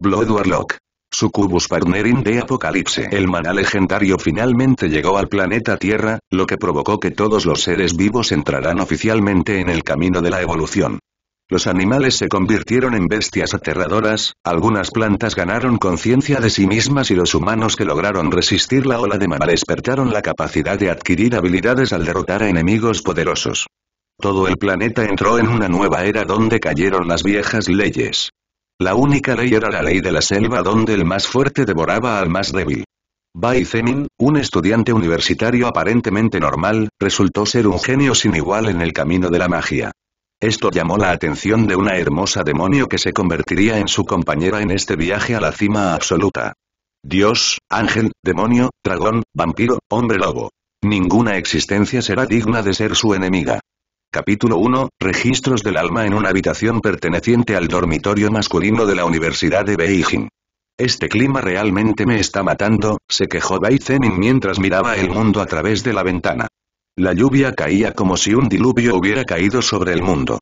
Blood Warlock. Succubus Partnering de Apocalipse. El maná legendario finalmente llegó al planeta Tierra, lo que provocó que todos los seres vivos entrarán oficialmente en el camino de la evolución. Los animales se convirtieron en bestias aterradoras, algunas plantas ganaron conciencia de sí mismas y los humanos que lograron resistir la ola de mana despertaron la capacidad de adquirir habilidades al derrotar a enemigos poderosos. Todo el planeta entró en una nueva era donde cayeron las viejas leyes. La única ley era la ley de la selva donde el más fuerte devoraba al más débil. Bai Zemin, un estudiante universitario aparentemente normal, resultó ser un genio sin igual en el camino de la magia. Esto llamó la atención de una hermosa demonio que se convertiría en su compañera en este viaje a la cima absoluta. Dios, ángel, demonio, dragón, vampiro, hombre lobo. Ninguna existencia será digna de ser su enemiga. Capítulo 1, Registros del alma en una habitación perteneciente al dormitorio masculino de la Universidad de Beijing. Este clima realmente me está matando, se quejó Bai mientras miraba el mundo a través de la ventana. La lluvia caía como si un diluvio hubiera caído sobre el mundo.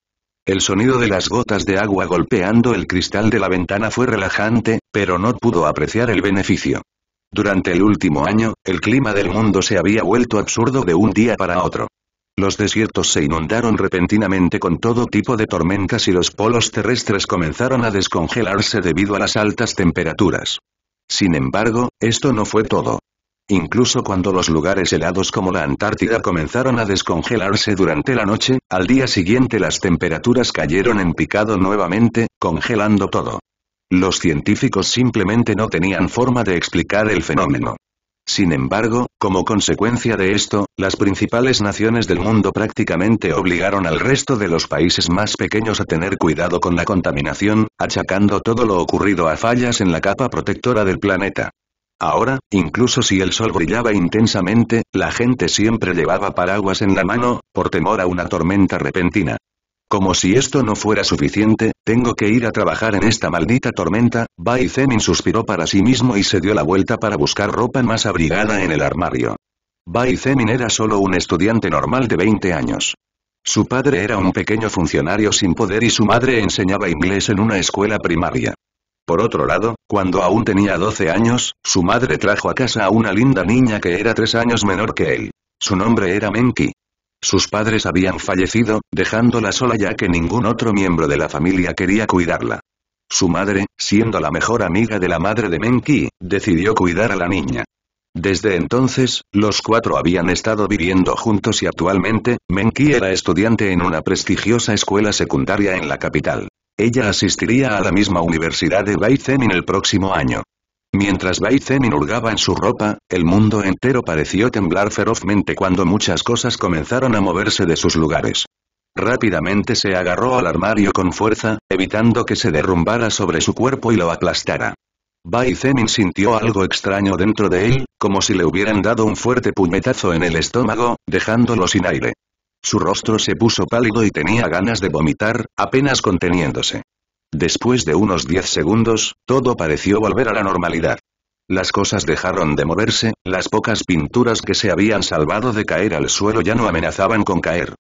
El sonido de las gotas de agua golpeando el cristal de la ventana fue relajante, pero no pudo apreciar el beneficio. Durante el último año, el clima del mundo se había vuelto absurdo de un día para otro. Los desiertos se inundaron repentinamente con todo tipo de tormentas y los polos terrestres comenzaron a descongelarse debido a las altas temperaturas. Sin embargo, esto no fue todo. Incluso cuando los lugares helados como la Antártida comenzaron a descongelarse durante la noche, al día siguiente las temperaturas cayeron en picado nuevamente, congelando todo. Los científicos simplemente no tenían forma de explicar el fenómeno. Sin embargo, como consecuencia de esto, las principales naciones del mundo prácticamente obligaron al resto de los países más pequeños a tener cuidado con la contaminación, achacando todo lo ocurrido a fallas en la capa protectora del planeta. Ahora, incluso si el sol brillaba intensamente, la gente siempre llevaba paraguas en la mano, por temor a una tormenta repentina. Como si esto no fuera suficiente, tengo que ir a trabajar en esta maldita tormenta, Bai Zemin suspiró para sí mismo y se dio la vuelta para buscar ropa más abrigada en el armario. Bai Zemin era solo un estudiante normal de 20 años. Su padre era un pequeño funcionario sin poder y su madre enseñaba inglés en una escuela primaria. Por otro lado, cuando aún tenía 12 años, su madre trajo a casa a una linda niña que era tres años menor que él. Su nombre era Menki, sus padres habían fallecido, dejándola sola ya que ningún otro miembro de la familia quería cuidarla. Su madre, siendo la mejor amiga de la madre de Menki, decidió cuidar a la niña. Desde entonces, los cuatro habían estado viviendo juntos y actualmente, Menki era estudiante en una prestigiosa escuela secundaria en la capital. Ella asistiría a la misma universidad de Baizen en el próximo año. Mientras Baizenin hurgaba en su ropa, el mundo entero pareció temblar ferozmente cuando muchas cosas comenzaron a moverse de sus lugares. Rápidamente se agarró al armario con fuerza, evitando que se derrumbara sobre su cuerpo y lo aplastara. Baizenin sintió algo extraño dentro de él, como si le hubieran dado un fuerte puñetazo en el estómago, dejándolo sin aire. Su rostro se puso pálido y tenía ganas de vomitar, apenas conteniéndose. Después de unos 10 segundos, todo pareció volver a la normalidad. Las cosas dejaron de moverse, las pocas pinturas que se habían salvado de caer al suelo ya no amenazaban con caer.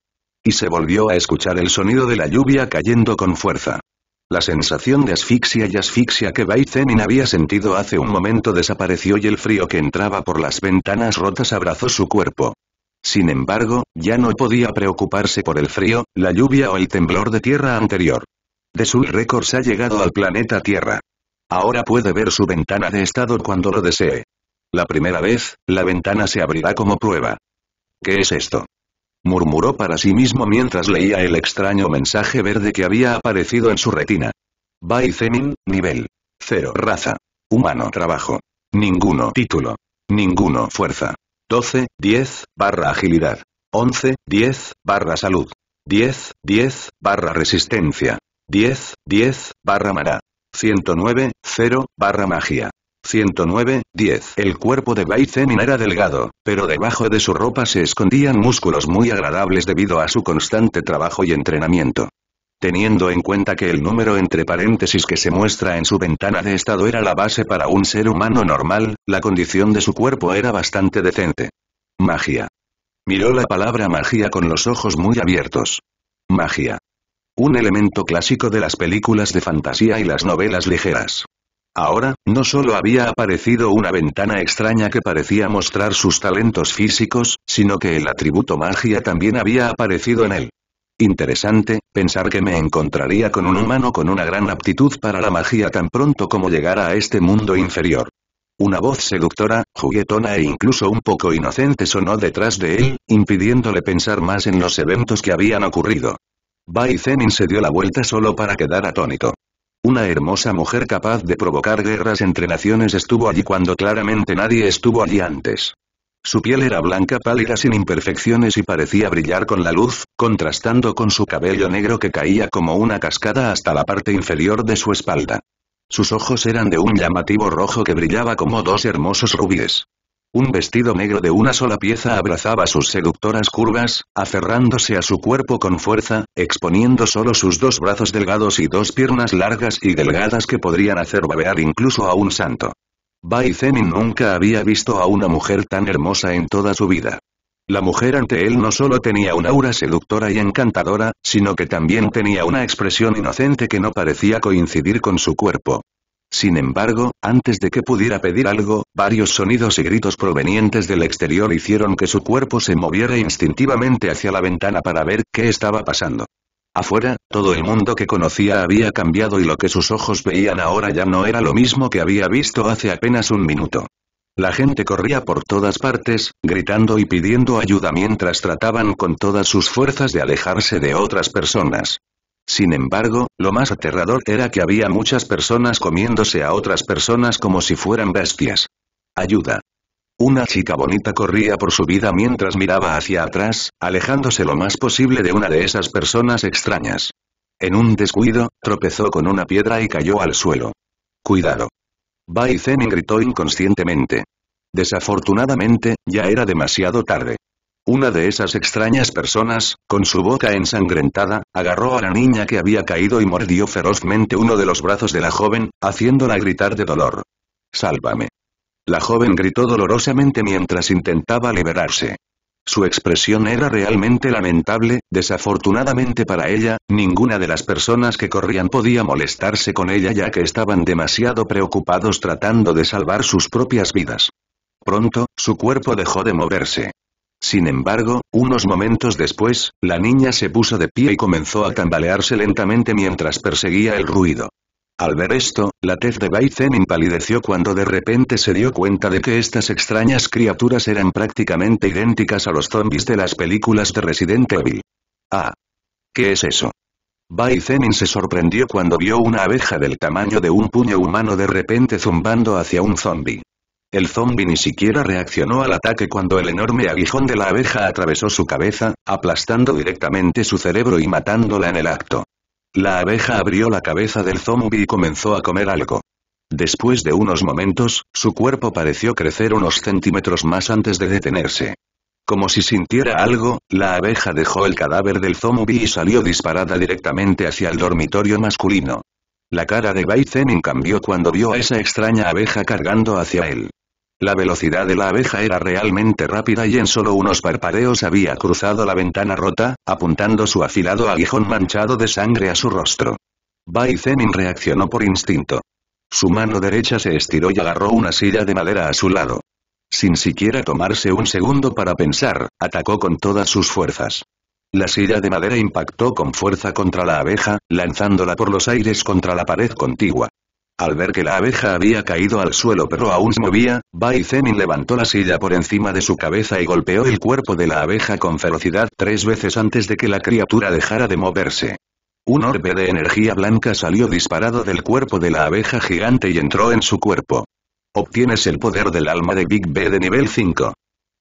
Y se volvió a escuchar el sonido de la lluvia cayendo con fuerza. La sensación de asfixia y asfixia que Bai había sentido hace un momento desapareció y el frío que entraba por las ventanas rotas abrazó su cuerpo. Sin embargo, ya no podía preocuparse por el frío, la lluvia o el temblor de tierra anterior de su Records ha llegado al planeta Tierra. Ahora puede ver su ventana de estado cuando lo desee. La primera vez, la ventana se abrirá como prueba. ¿Qué es esto? murmuró para sí mismo mientras leía el extraño mensaje verde que había aparecido en su retina. Bai nivel. Cero raza. Humano trabajo. Ninguno título. Ninguno fuerza. 12, 10, barra agilidad. 11, 10, barra salud. 10, 10, barra resistencia. 10, 10, barra Mara. 109, 0, barra magia. 109, 10. El cuerpo de Baizemin era delgado, pero debajo de su ropa se escondían músculos muy agradables debido a su constante trabajo y entrenamiento. Teniendo en cuenta que el número entre paréntesis que se muestra en su ventana de estado era la base para un ser humano normal, la condición de su cuerpo era bastante decente. Magia. Miró la palabra magia con los ojos muy abiertos. Magia. Un elemento clásico de las películas de fantasía y las novelas ligeras. Ahora, no solo había aparecido una ventana extraña que parecía mostrar sus talentos físicos, sino que el atributo magia también había aparecido en él. Interesante, pensar que me encontraría con un humano con una gran aptitud para la magia tan pronto como llegara a este mundo inferior. Una voz seductora, juguetona e incluso un poco inocente sonó detrás de él, impidiéndole pensar más en los eventos que habían ocurrido. Bai se dio la vuelta solo para quedar atónito. Una hermosa mujer capaz de provocar guerras entre naciones estuvo allí cuando claramente nadie estuvo allí antes. Su piel era blanca pálida sin imperfecciones y parecía brillar con la luz, contrastando con su cabello negro que caía como una cascada hasta la parte inferior de su espalda. Sus ojos eran de un llamativo rojo que brillaba como dos hermosos rubíes. Un vestido negro de una sola pieza abrazaba sus seductoras curvas, aferrándose a su cuerpo con fuerza, exponiendo solo sus dos brazos delgados y dos piernas largas y delgadas que podrían hacer babear incluso a un santo. Bai nunca había visto a una mujer tan hermosa en toda su vida. La mujer ante él no solo tenía una aura seductora y encantadora, sino que también tenía una expresión inocente que no parecía coincidir con su cuerpo. Sin embargo, antes de que pudiera pedir algo, varios sonidos y gritos provenientes del exterior hicieron que su cuerpo se moviera instintivamente hacia la ventana para ver qué estaba pasando. Afuera, todo el mundo que conocía había cambiado y lo que sus ojos veían ahora ya no era lo mismo que había visto hace apenas un minuto. La gente corría por todas partes, gritando y pidiendo ayuda mientras trataban con todas sus fuerzas de alejarse de otras personas. Sin embargo, lo más aterrador era que había muchas personas comiéndose a otras personas como si fueran bestias. Ayuda. Una chica bonita corría por su vida mientras miraba hacia atrás, alejándose lo más posible de una de esas personas extrañas. En un descuido, tropezó con una piedra y cayó al suelo. Cuidado. Baizen y gritó inconscientemente. Desafortunadamente, ya era demasiado tarde. Una de esas extrañas personas, con su boca ensangrentada, agarró a la niña que había caído y mordió ferozmente uno de los brazos de la joven, haciéndola gritar de dolor. Sálvame. La joven gritó dolorosamente mientras intentaba liberarse. Su expresión era realmente lamentable, desafortunadamente para ella, ninguna de las personas que corrían podía molestarse con ella ya que estaban demasiado preocupados tratando de salvar sus propias vidas. Pronto, su cuerpo dejó de moverse. Sin embargo, unos momentos después, la niña se puso de pie y comenzó a tambalearse lentamente mientras perseguía el ruido. Al ver esto, la tez de Bai palideció cuando de repente se dio cuenta de que estas extrañas criaturas eran prácticamente idénticas a los zombies de las películas de Resident Evil. Ah. ¿Qué es eso? Bai se sorprendió cuando vio una abeja del tamaño de un puño humano de repente zumbando hacia un zombie. El zombi ni siquiera reaccionó al ataque cuando el enorme aguijón de la abeja atravesó su cabeza, aplastando directamente su cerebro y matándola en el acto. La abeja abrió la cabeza del zombi y comenzó a comer algo. Después de unos momentos, su cuerpo pareció crecer unos centímetros más antes de detenerse. Como si sintiera algo, la abeja dejó el cadáver del zombi y salió disparada directamente hacia el dormitorio masculino. La cara de Bai cambió cuando vio a esa extraña abeja cargando hacia él. La velocidad de la abeja era realmente rápida y en solo unos parpadeos había cruzado la ventana rota, apuntando su afilado aguijón manchado de sangre a su rostro. Bai reaccionó por instinto. Su mano derecha se estiró y agarró una silla de madera a su lado. Sin siquiera tomarse un segundo para pensar, atacó con todas sus fuerzas. La silla de madera impactó con fuerza contra la abeja, lanzándola por los aires contra la pared contigua. Al ver que la abeja había caído al suelo pero aún se movía, Bai Zemin levantó la silla por encima de su cabeza y golpeó el cuerpo de la abeja con ferocidad tres veces antes de que la criatura dejara de moverse. Un orbe de energía blanca salió disparado del cuerpo de la abeja gigante y entró en su cuerpo. Obtienes el poder del alma de Big B de nivel 5.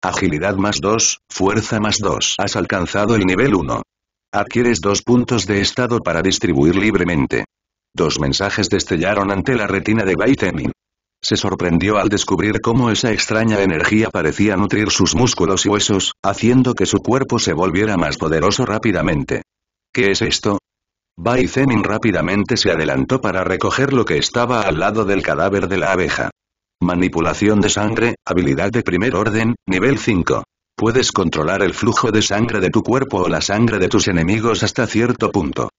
Agilidad más 2, fuerza más 2. Has alcanzado el nivel 1. Adquieres dos puntos de estado para distribuir libremente. Dos mensajes destellaron ante la retina de Baitemin. Se sorprendió al descubrir cómo esa extraña energía parecía nutrir sus músculos y huesos, haciendo que su cuerpo se volviera más poderoso rápidamente. ¿Qué es esto? Bai rápidamente se adelantó para recoger lo que estaba al lado del cadáver de la abeja. Manipulación de sangre, habilidad de primer orden, nivel 5. Puedes controlar el flujo de sangre de tu cuerpo o la sangre de tus enemigos hasta cierto punto.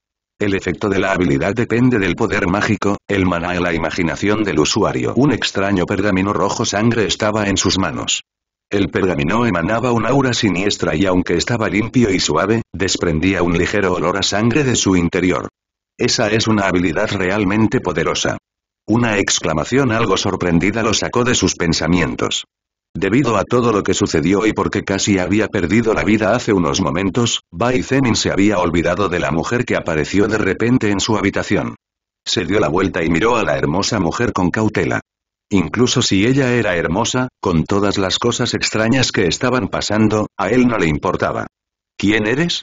El efecto de la habilidad depende del poder mágico, el maná y la imaginación del usuario. Un extraño pergamino rojo sangre estaba en sus manos. El pergamino emanaba un aura siniestra y aunque estaba limpio y suave, desprendía un ligero olor a sangre de su interior. Esa es una habilidad realmente poderosa. Una exclamación algo sorprendida lo sacó de sus pensamientos. Debido a todo lo que sucedió y porque casi había perdido la vida hace unos momentos, Bai se había olvidado de la mujer que apareció de repente en su habitación. Se dio la vuelta y miró a la hermosa mujer con cautela. Incluso si ella era hermosa, con todas las cosas extrañas que estaban pasando, a él no le importaba. ¿Quién eres?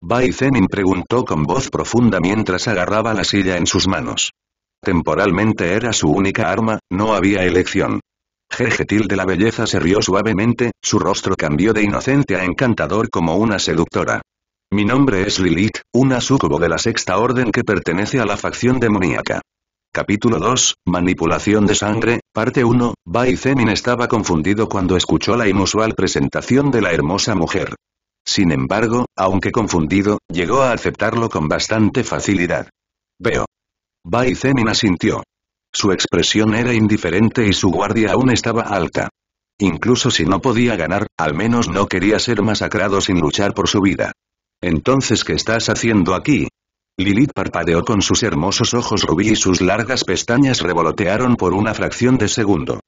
Bai preguntó con voz profunda mientras agarraba la silla en sus manos. Temporalmente era su única arma, no había elección. Gergetil de la belleza se rió suavemente, su rostro cambió de inocente a encantador como una seductora. Mi nombre es Lilith, una sucubo de la sexta orden que pertenece a la facción demoníaca. Capítulo 2, Manipulación de sangre, parte 1, Bai estaba confundido cuando escuchó la inusual presentación de la hermosa mujer. Sin embargo, aunque confundido, llegó a aceptarlo con bastante facilidad. Veo, Bai sintió asintió. Su expresión era indiferente y su guardia aún estaba alta. Incluso si no podía ganar, al menos no quería ser masacrado sin luchar por su vida. Entonces ¿qué estás haciendo aquí? Lilith parpadeó con sus hermosos ojos rubí y sus largas pestañas revolotearon por una fracción de segundo.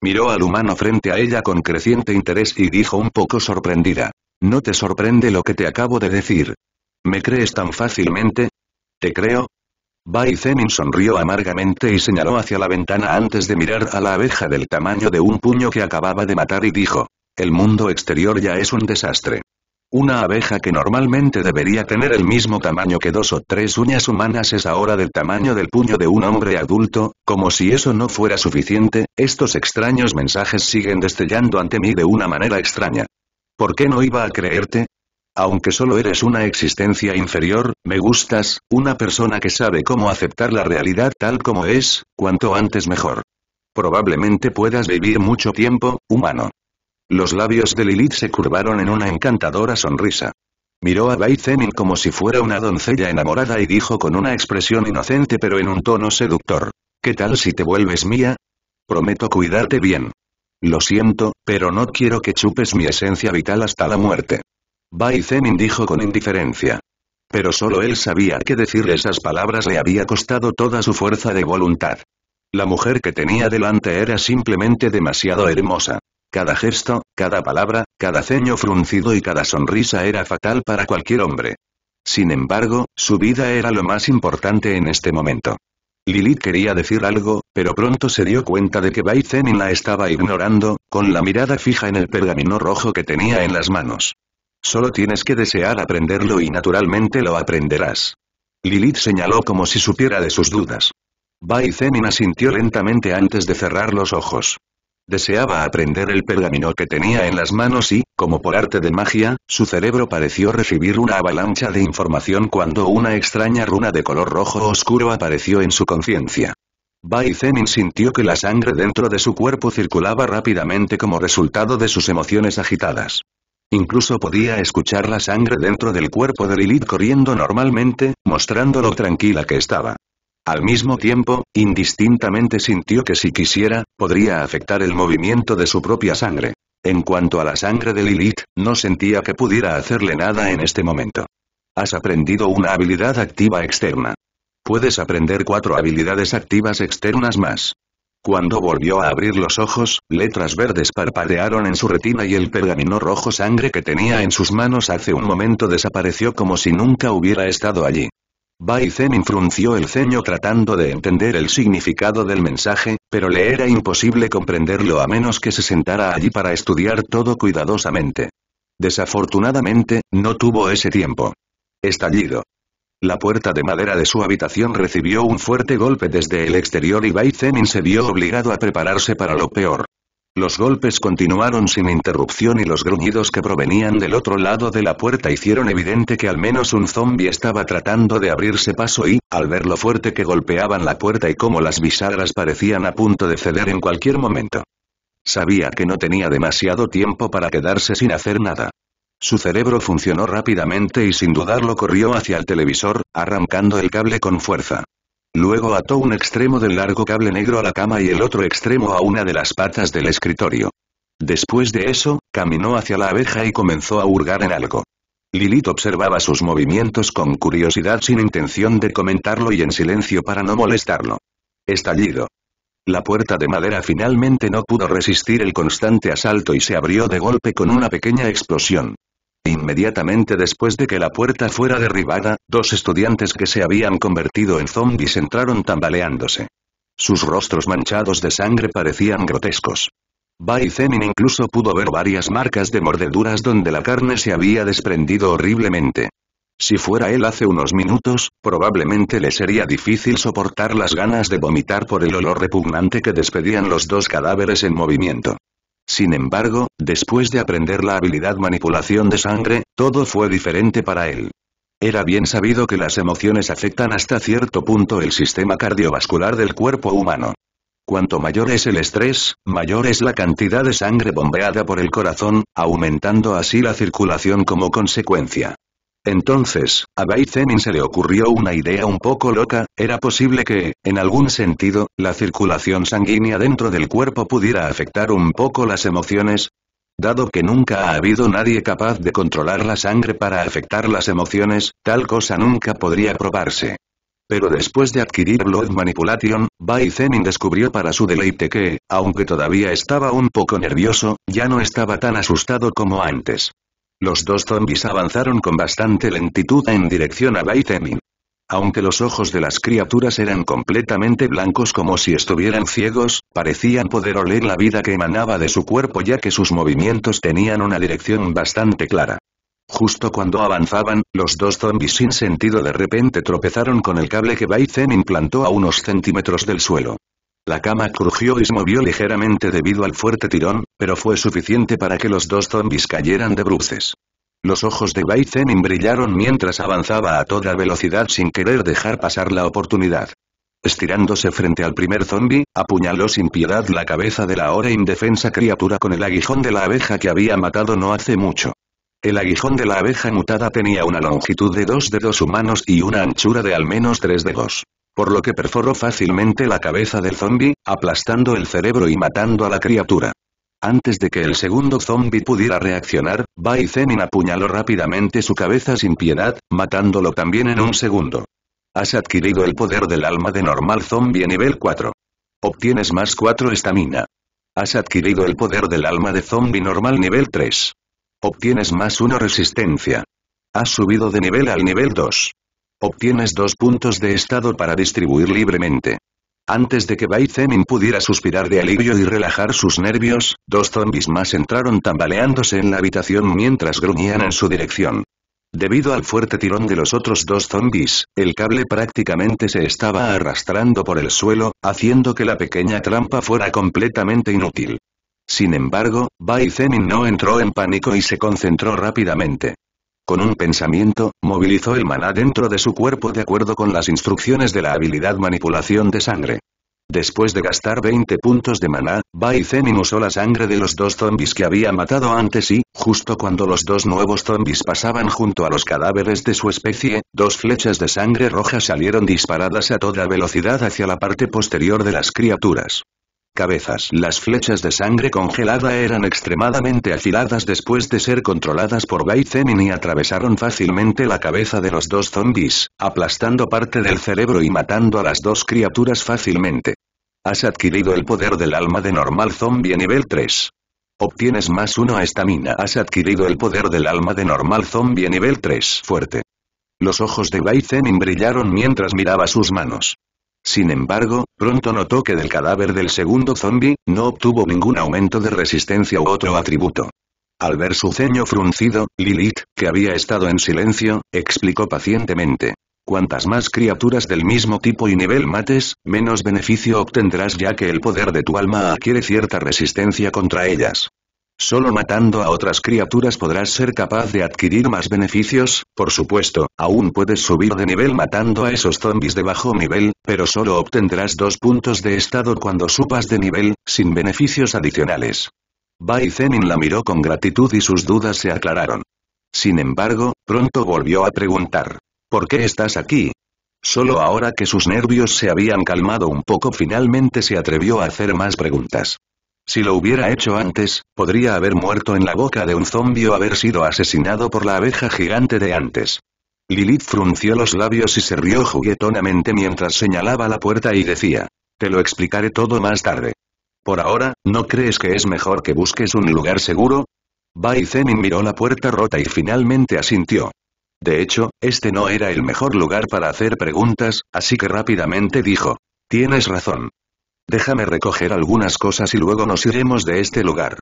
Miró al humano frente a ella con creciente interés y dijo un poco sorprendida. ¿No te sorprende lo que te acabo de decir? ¿Me crees tan fácilmente? Te creo, Bai Zemin sonrió amargamente y señaló hacia la ventana antes de mirar a la abeja del tamaño de un puño que acababa de matar y dijo, el mundo exterior ya es un desastre. Una abeja que normalmente debería tener el mismo tamaño que dos o tres uñas humanas es ahora del tamaño del puño de un hombre adulto, como si eso no fuera suficiente, estos extraños mensajes siguen destellando ante mí de una manera extraña. ¿Por qué no iba a creerte? aunque solo eres una existencia inferior, me gustas, una persona que sabe cómo aceptar la realidad tal como es, cuanto antes mejor. Probablemente puedas vivir mucho tiempo, humano. Los labios de Lilith se curvaron en una encantadora sonrisa. Miró a Baizemin como si fuera una doncella enamorada y dijo con una expresión inocente pero en un tono seductor. ¿Qué tal si te vuelves mía? Prometo cuidarte bien. Lo siento, pero no quiero que chupes mi esencia vital hasta la muerte. Bai dijo con indiferencia. Pero solo él sabía que decir esas palabras le había costado toda su fuerza de voluntad. La mujer que tenía delante era simplemente demasiado hermosa. Cada gesto, cada palabra, cada ceño fruncido y cada sonrisa era fatal para cualquier hombre. Sin embargo, su vida era lo más importante en este momento. Lilith quería decir algo, pero pronto se dio cuenta de que Bai la estaba ignorando, con la mirada fija en el pergamino rojo que tenía en las manos. Solo tienes que desear aprenderlo y naturalmente lo aprenderás. Lilith señaló como si supiera de sus dudas. Bai asintió lentamente antes de cerrar los ojos. Deseaba aprender el pergamino que tenía en las manos y, como por arte de magia, su cerebro pareció recibir una avalancha de información cuando una extraña runa de color rojo oscuro apareció en su conciencia. Bai sintió que la sangre dentro de su cuerpo circulaba rápidamente como resultado de sus emociones agitadas. Incluso podía escuchar la sangre dentro del cuerpo de Lilith corriendo normalmente, mostrando lo tranquila que estaba. Al mismo tiempo, indistintamente sintió que si quisiera, podría afectar el movimiento de su propia sangre. En cuanto a la sangre de Lilith, no sentía que pudiera hacerle nada en este momento. Has aprendido una habilidad activa externa. Puedes aprender cuatro habilidades activas externas más. Cuando volvió a abrir los ojos, letras verdes parpadearon en su retina y el pergamino rojo sangre que tenía en sus manos hace un momento desapareció como si nunca hubiera estado allí. Bai infrunció el ceño tratando de entender el significado del mensaje, pero le era imposible comprenderlo a menos que se sentara allí para estudiar todo cuidadosamente. Desafortunadamente, no tuvo ese tiempo. Estallido. La puerta de madera de su habitación recibió un fuerte golpe desde el exterior y Bai se vio obligado a prepararse para lo peor. Los golpes continuaron sin interrupción y los gruñidos que provenían del otro lado de la puerta hicieron evidente que al menos un zombie estaba tratando de abrirse paso y, al ver lo fuerte que golpeaban la puerta y cómo las bisagras parecían a punto de ceder en cualquier momento. Sabía que no tenía demasiado tiempo para quedarse sin hacer nada. Su cerebro funcionó rápidamente y sin dudarlo corrió hacia el televisor, arrancando el cable con fuerza. Luego ató un extremo del largo cable negro a la cama y el otro extremo a una de las patas del escritorio. Después de eso, caminó hacia la abeja y comenzó a hurgar en algo. Lilith observaba sus movimientos con curiosidad sin intención de comentarlo y en silencio para no molestarlo. Estallido. La puerta de madera finalmente no pudo resistir el constante asalto y se abrió de golpe con una pequeña explosión. Inmediatamente después de que la puerta fuera derribada, dos estudiantes que se habían convertido en zombies entraron tambaleándose. Sus rostros manchados de sangre parecían grotescos. Bai Zemin incluso pudo ver varias marcas de mordeduras donde la carne se había desprendido horriblemente. Si fuera él hace unos minutos, probablemente le sería difícil soportar las ganas de vomitar por el olor repugnante que despedían los dos cadáveres en movimiento. Sin embargo, después de aprender la habilidad manipulación de sangre, todo fue diferente para él. Era bien sabido que las emociones afectan hasta cierto punto el sistema cardiovascular del cuerpo humano. Cuanto mayor es el estrés, mayor es la cantidad de sangre bombeada por el corazón, aumentando así la circulación como consecuencia. Entonces, a Bai se le ocurrió una idea un poco loca, era posible que, en algún sentido, la circulación sanguínea dentro del cuerpo pudiera afectar un poco las emociones. Dado que nunca ha habido nadie capaz de controlar la sangre para afectar las emociones, tal cosa nunca podría probarse. Pero después de adquirir Blood Manipulation, Bai descubrió para su deleite que, aunque todavía estaba un poco nervioso, ya no estaba tan asustado como antes. Los dos zombies avanzaron con bastante lentitud en dirección a Baitemin. Aunque los ojos de las criaturas eran completamente blancos como si estuvieran ciegos, parecían poder oler la vida que emanaba de su cuerpo ya que sus movimientos tenían una dirección bastante clara. Justo cuando avanzaban, los dos zombies sin sentido de repente tropezaron con el cable que Baizen plantó a unos centímetros del suelo. La cama crujió y se movió ligeramente debido al fuerte tirón, pero fue suficiente para que los dos zombis cayeran de bruces. Los ojos de Bai brillaron mientras avanzaba a toda velocidad sin querer dejar pasar la oportunidad. Estirándose frente al primer zombi, apuñaló sin piedad la cabeza de la ahora indefensa criatura con el aguijón de la abeja que había matado no hace mucho. El aguijón de la abeja mutada tenía una longitud de dos dedos humanos y una anchura de al menos tres dedos por lo que perforó fácilmente la cabeza del zombie, aplastando el cerebro y matando a la criatura. Antes de que el segundo zombie pudiera reaccionar, Bai apuñaló rápidamente su cabeza sin piedad, matándolo también en un segundo. Has adquirido el poder del alma de normal zombie nivel 4. Obtienes más 4 estamina. Has adquirido el poder del alma de zombie normal nivel 3. Obtienes más 1 resistencia. Has subido de nivel al nivel 2. Obtienes dos puntos de estado para distribuir libremente. Antes de que Baizemin pudiera suspirar de alivio y relajar sus nervios, dos zombis más entraron tambaleándose en la habitación mientras gruñían en su dirección. Debido al fuerte tirón de los otros dos zombies, el cable prácticamente se estaba arrastrando por el suelo, haciendo que la pequeña trampa fuera completamente inútil. Sin embargo, Baizemin no entró en pánico y se concentró rápidamente. Con un pensamiento, movilizó el maná dentro de su cuerpo de acuerdo con las instrucciones de la habilidad manipulación de sangre. Después de gastar 20 puntos de maná, Bai usó la sangre de los dos zombis que había matado antes y, justo cuando los dos nuevos zombis pasaban junto a los cadáveres de su especie, dos flechas de sangre roja salieron disparadas a toda velocidad hacia la parte posterior de las criaturas cabezas. Las flechas de sangre congelada eran extremadamente afiladas después de ser controladas por Gai y atravesaron fácilmente la cabeza de los dos zombis, aplastando parte del cerebro y matando a las dos criaturas fácilmente. Has adquirido el poder del alma de normal zombie nivel 3. Obtienes más uno a estamina. Has adquirido el poder del alma de normal zombie nivel 3. Fuerte. Los ojos de Bai brillaron mientras miraba sus manos. Sin embargo, pronto notó que del cadáver del segundo zombie, no obtuvo ningún aumento de resistencia u otro atributo. Al ver su ceño fruncido, Lilith, que había estado en silencio, explicó pacientemente. Cuantas más criaturas del mismo tipo y nivel mates, menos beneficio obtendrás ya que el poder de tu alma adquiere cierta resistencia contra ellas. Solo matando a otras criaturas podrás ser capaz de adquirir más beneficios, por supuesto, aún puedes subir de nivel matando a esos zombies de bajo nivel, pero solo obtendrás dos puntos de estado cuando subas de nivel, sin beneficios adicionales. Bai Zenin la miró con gratitud y sus dudas se aclararon. Sin embargo, pronto volvió a preguntar. ¿Por qué estás aquí? Solo ahora que sus nervios se habían calmado un poco finalmente se atrevió a hacer más preguntas. Si lo hubiera hecho antes, podría haber muerto en la boca de un zombi o haber sido asesinado por la abeja gigante de antes. Lilith frunció los labios y se rió juguetonamente mientras señalaba la puerta y decía. Te lo explicaré todo más tarde. Por ahora, ¿no crees que es mejor que busques un lugar seguro? Bai miró la puerta rota y finalmente asintió. De hecho, este no era el mejor lugar para hacer preguntas, así que rápidamente dijo. Tienes razón. Déjame recoger algunas cosas y luego nos iremos de este lugar.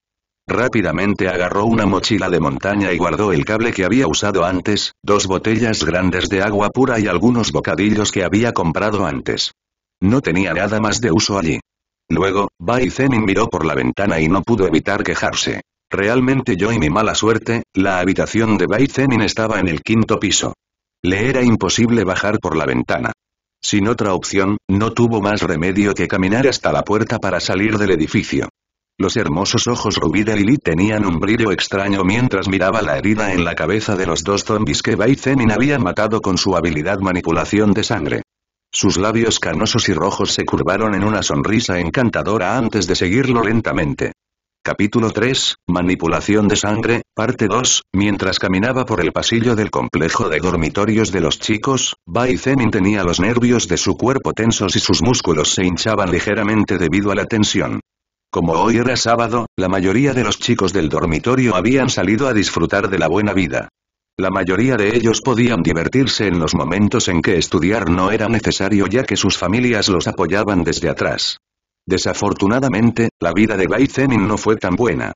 Rápidamente agarró una mochila de montaña y guardó el cable que había usado antes, dos botellas grandes de agua pura y algunos bocadillos que había comprado antes. No tenía nada más de uso allí. Luego, Bai miró por la ventana y no pudo evitar quejarse. Realmente yo y mi mala suerte, la habitación de Bai estaba en el quinto piso. Le era imposible bajar por la ventana sin otra opción, no tuvo más remedio que caminar hasta la puerta para salir del edificio. Los hermosos ojos rubí de Lily tenían un brillo extraño mientras miraba la herida en la cabeza de los dos zombis que Baizenin había matado con su habilidad manipulación de sangre. Sus labios canosos y rojos se curvaron en una sonrisa encantadora antes de seguirlo lentamente. Capítulo 3, Manipulación de Sangre, Parte 2, Mientras caminaba por el pasillo del complejo de dormitorios de los chicos, Bai Zemin tenía los nervios de su cuerpo tensos y sus músculos se hinchaban ligeramente debido a la tensión. Como hoy era sábado, la mayoría de los chicos del dormitorio habían salido a disfrutar de la buena vida. La mayoría de ellos podían divertirse en los momentos en que estudiar no era necesario ya que sus familias los apoyaban desde atrás. Desafortunadamente, la vida de Baizenin no fue tan buena.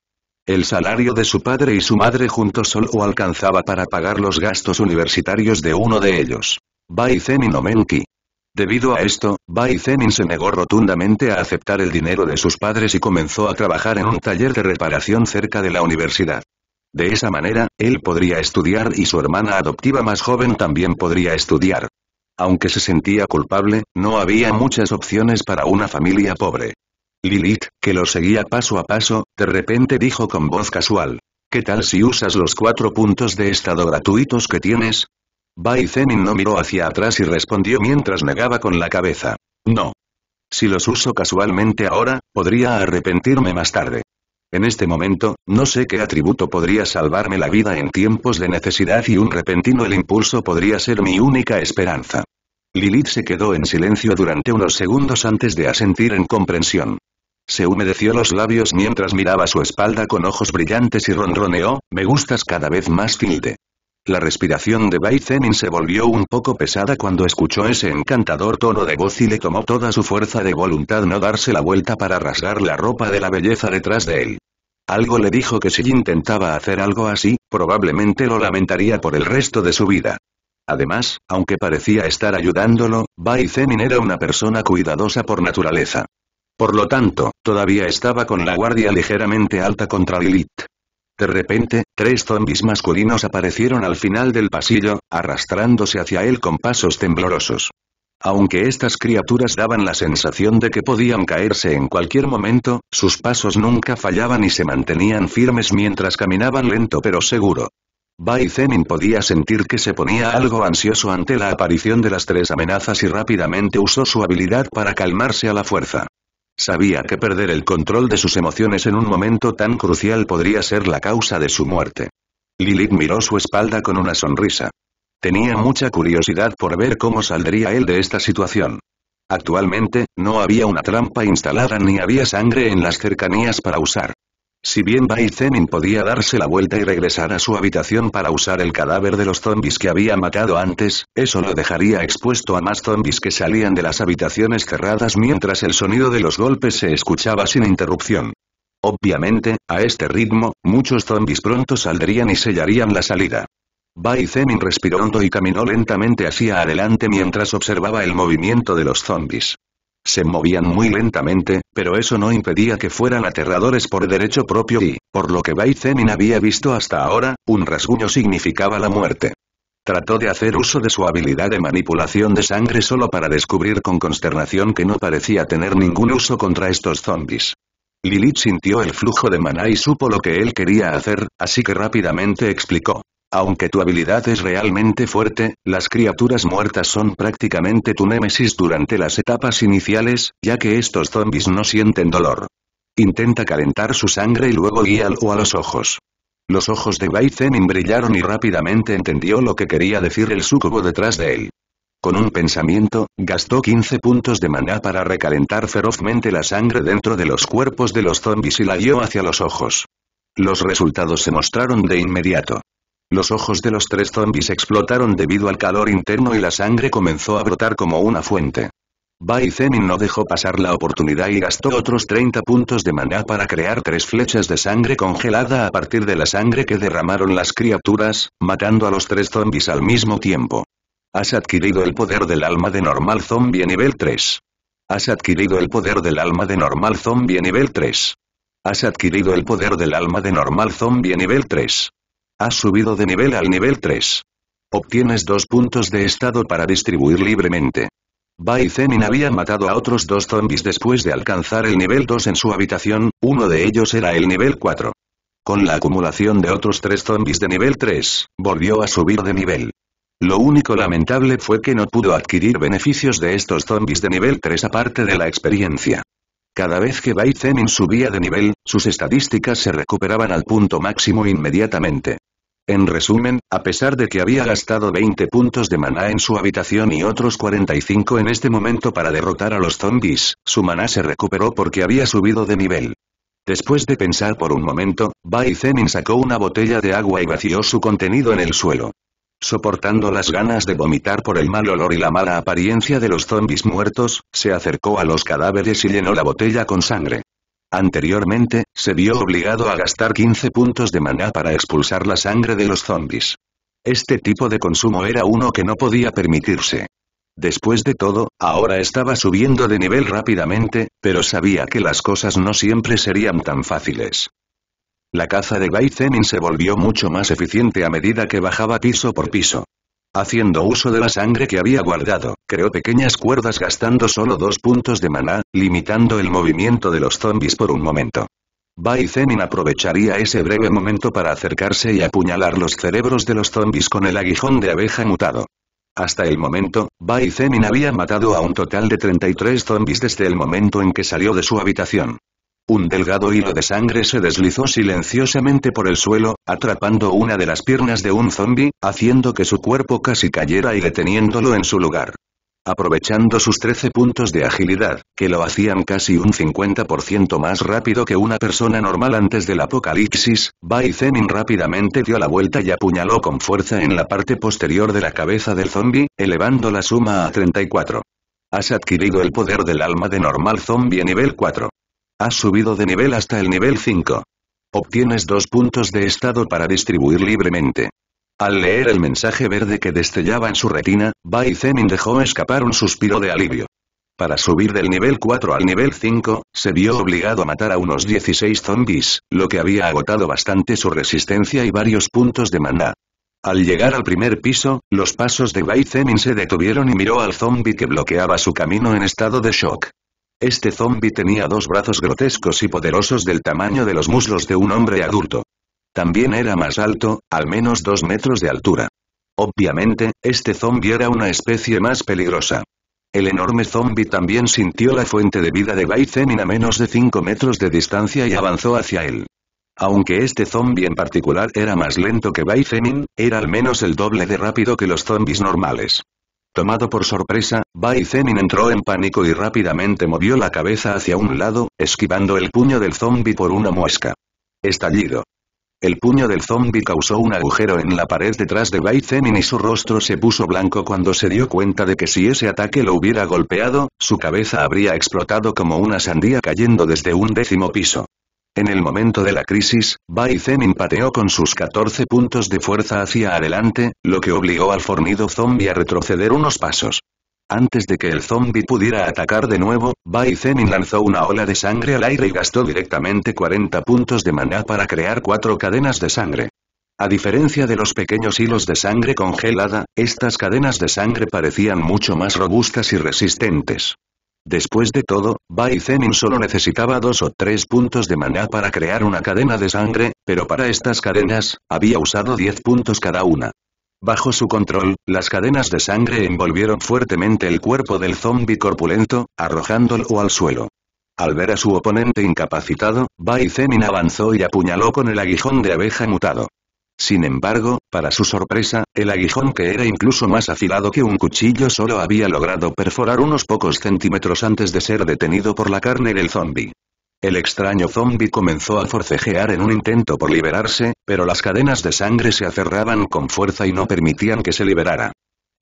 El salario de su padre y su madre juntos solo alcanzaba para pagar los gastos universitarios de uno de ellos. Bai o Omenki. Debido a esto, Bai se negó rotundamente a aceptar el dinero de sus padres y comenzó a trabajar en un taller de reparación cerca de la universidad. De esa manera, él podría estudiar y su hermana adoptiva más joven también podría estudiar. Aunque se sentía culpable, no había muchas opciones para una familia pobre. Lilith, que lo seguía paso a paso, de repente dijo con voz casual. ¿Qué tal si usas los cuatro puntos de estado gratuitos que tienes? Bai no miró hacia atrás y respondió mientras negaba con la cabeza. No. Si los uso casualmente ahora, podría arrepentirme más tarde. En este momento, no sé qué atributo podría salvarme la vida en tiempos de necesidad y un repentino el impulso podría ser mi única esperanza. Lilith se quedó en silencio durante unos segundos antes de asentir en comprensión. Se humedeció los labios mientras miraba su espalda con ojos brillantes y ronroneó, me gustas cada vez más tilde. La respiración de Bai se volvió un poco pesada cuando escuchó ese encantador tono de voz y le tomó toda su fuerza de voluntad no darse la vuelta para rasgar la ropa de la belleza detrás de él. Algo le dijo que si intentaba hacer algo así, probablemente lo lamentaría por el resto de su vida. Además, aunque parecía estar ayudándolo, Bai era una persona cuidadosa por naturaleza. Por lo tanto, todavía estaba con la guardia ligeramente alta contra Lilith. De repente, tres zombis masculinos aparecieron al final del pasillo, arrastrándose hacia él con pasos temblorosos. Aunque estas criaturas daban la sensación de que podían caerse en cualquier momento, sus pasos nunca fallaban y se mantenían firmes mientras caminaban lento pero seguro. Bai podía sentir que se ponía algo ansioso ante la aparición de las tres amenazas y rápidamente usó su habilidad para calmarse a la fuerza. Sabía que perder el control de sus emociones en un momento tan crucial podría ser la causa de su muerte. Lilith miró su espalda con una sonrisa. Tenía mucha curiosidad por ver cómo saldría él de esta situación. Actualmente, no había una trampa instalada ni había sangre en las cercanías para usar. Si bien Bai podía darse la vuelta y regresar a su habitación para usar el cadáver de los zombies que había matado antes, eso lo dejaría expuesto a más zombies que salían de las habitaciones cerradas mientras el sonido de los golpes se escuchaba sin interrupción. Obviamente, a este ritmo, muchos zombies pronto saldrían y sellarían la salida. Bai Zemin respiró hondo y caminó lentamente hacia adelante mientras observaba el movimiento de los zombies se movían muy lentamente, pero eso no impedía que fueran aterradores por derecho propio y, por lo que Bai había visto hasta ahora, un rasguño significaba la muerte. Trató de hacer uso de su habilidad de manipulación de sangre solo para descubrir con consternación que no parecía tener ningún uso contra estos zombies. Lilith sintió el flujo de maná y supo lo que él quería hacer, así que rápidamente explicó. Aunque tu habilidad es realmente fuerte, las criaturas muertas son prácticamente tu némesis durante las etapas iniciales, ya que estos zombies no sienten dolor. Intenta calentar su sangre y luego guíalo a los ojos. Los ojos de Bai brillaron y rápidamente entendió lo que quería decir el sucubo detrás de él. Con un pensamiento, gastó 15 puntos de maná para recalentar ferozmente la sangre dentro de los cuerpos de los zombis y la guió hacia los ojos. Los resultados se mostraron de inmediato. Los ojos de los tres zombies explotaron debido al calor interno y la sangre comenzó a brotar como una fuente. Bai no dejó pasar la oportunidad y gastó otros 30 puntos de maná para crear tres flechas de sangre congelada a partir de la sangre que derramaron las criaturas, matando a los tres zombies al mismo tiempo. Has adquirido el poder del alma de normal zombie nivel 3. Has adquirido el poder del alma de normal zombie nivel 3. Has adquirido el poder del alma de normal zombie nivel 3. Has subido de nivel al nivel 3. Obtienes dos puntos de estado para distribuir libremente. Baizenin había matado a otros dos zombies después de alcanzar el nivel 2 en su habitación, uno de ellos era el nivel 4. Con la acumulación de otros tres zombies de nivel 3, volvió a subir de nivel. Lo único lamentable fue que no pudo adquirir beneficios de estos zombies de nivel 3 aparte de la experiencia. Cada vez que Bai subía de nivel, sus estadísticas se recuperaban al punto máximo inmediatamente. En resumen, a pesar de que había gastado 20 puntos de maná en su habitación y otros 45 en este momento para derrotar a los zombies, su maná se recuperó porque había subido de nivel. Después de pensar por un momento, Bai Zemin sacó una botella de agua y vació su contenido en el suelo. Soportando las ganas de vomitar por el mal olor y la mala apariencia de los zombies muertos, se acercó a los cadáveres y llenó la botella con sangre. Anteriormente, se vio obligado a gastar 15 puntos de maná para expulsar la sangre de los zombies. Este tipo de consumo era uno que no podía permitirse. Después de todo, ahora estaba subiendo de nivel rápidamente, pero sabía que las cosas no siempre serían tan fáciles. La caza de Gai se volvió mucho más eficiente a medida que bajaba piso por piso. Haciendo uso de la sangre que había guardado, creó pequeñas cuerdas gastando solo dos puntos de maná, limitando el movimiento de los zombies por un momento. Bai aprovecharía ese breve momento para acercarse y apuñalar los cerebros de los zombies con el aguijón de abeja mutado. Hasta el momento, Bai había matado a un total de 33 zombies desde el momento en que salió de su habitación. Un delgado hilo de sangre se deslizó silenciosamente por el suelo, atrapando una de las piernas de un zombi, haciendo que su cuerpo casi cayera y deteniéndolo en su lugar. Aprovechando sus 13 puntos de agilidad, que lo hacían casi un 50% más rápido que una persona normal antes del apocalipsis, Bai rápidamente dio la vuelta y apuñaló con fuerza en la parte posterior de la cabeza del zombie, elevando la suma a 34. Has adquirido el poder del alma de normal zombie nivel 4. Has subido de nivel hasta el nivel 5. Obtienes dos puntos de estado para distribuir libremente. Al leer el mensaje verde que destellaba en su retina, Bai Zemin dejó escapar un suspiro de alivio. Para subir del nivel 4 al nivel 5, se vio obligado a matar a unos 16 zombies, lo que había agotado bastante su resistencia y varios puntos de maná. Al llegar al primer piso, los pasos de Bai Zemin se detuvieron y miró al zombie que bloqueaba su camino en estado de shock. Este zombi tenía dos brazos grotescos y poderosos del tamaño de los muslos de un hombre adulto. También era más alto, al menos dos metros de altura. Obviamente, este zombi era una especie más peligrosa. El enorme zombi también sintió la fuente de vida de Baizemin a menos de 5 metros de distancia y avanzó hacia él. Aunque este zombi en particular era más lento que Baizemin, era al menos el doble de rápido que los zombis normales. Tomado por sorpresa, Bai entró en pánico y rápidamente movió la cabeza hacia un lado, esquivando el puño del zombi por una muesca. Estallido. El puño del zombi causó un agujero en la pared detrás de Bai y su rostro se puso blanco cuando se dio cuenta de que si ese ataque lo hubiera golpeado, su cabeza habría explotado como una sandía cayendo desde un décimo piso. En el momento de la crisis, Bai Zemin pateó con sus 14 puntos de fuerza hacia adelante, lo que obligó al fornido zombie a retroceder unos pasos. Antes de que el zombie pudiera atacar de nuevo, Bai Zemin lanzó una ola de sangre al aire y gastó directamente 40 puntos de maná para crear cuatro cadenas de sangre. A diferencia de los pequeños hilos de sangre congelada, estas cadenas de sangre parecían mucho más robustas y resistentes. Después de todo, Bai Zemin solo necesitaba dos o tres puntos de maná para crear una cadena de sangre, pero para estas cadenas, había usado diez puntos cada una. Bajo su control, las cadenas de sangre envolvieron fuertemente el cuerpo del zombi corpulento, arrojándolo al suelo. Al ver a su oponente incapacitado, Bai Zemin avanzó y apuñaló con el aguijón de abeja mutado. Sin embargo, para su sorpresa, el aguijón que era incluso más afilado que un cuchillo solo había logrado perforar unos pocos centímetros antes de ser detenido por la carne del zombi. El extraño zombi comenzó a forcejear en un intento por liberarse, pero las cadenas de sangre se aferraban con fuerza y no permitían que se liberara.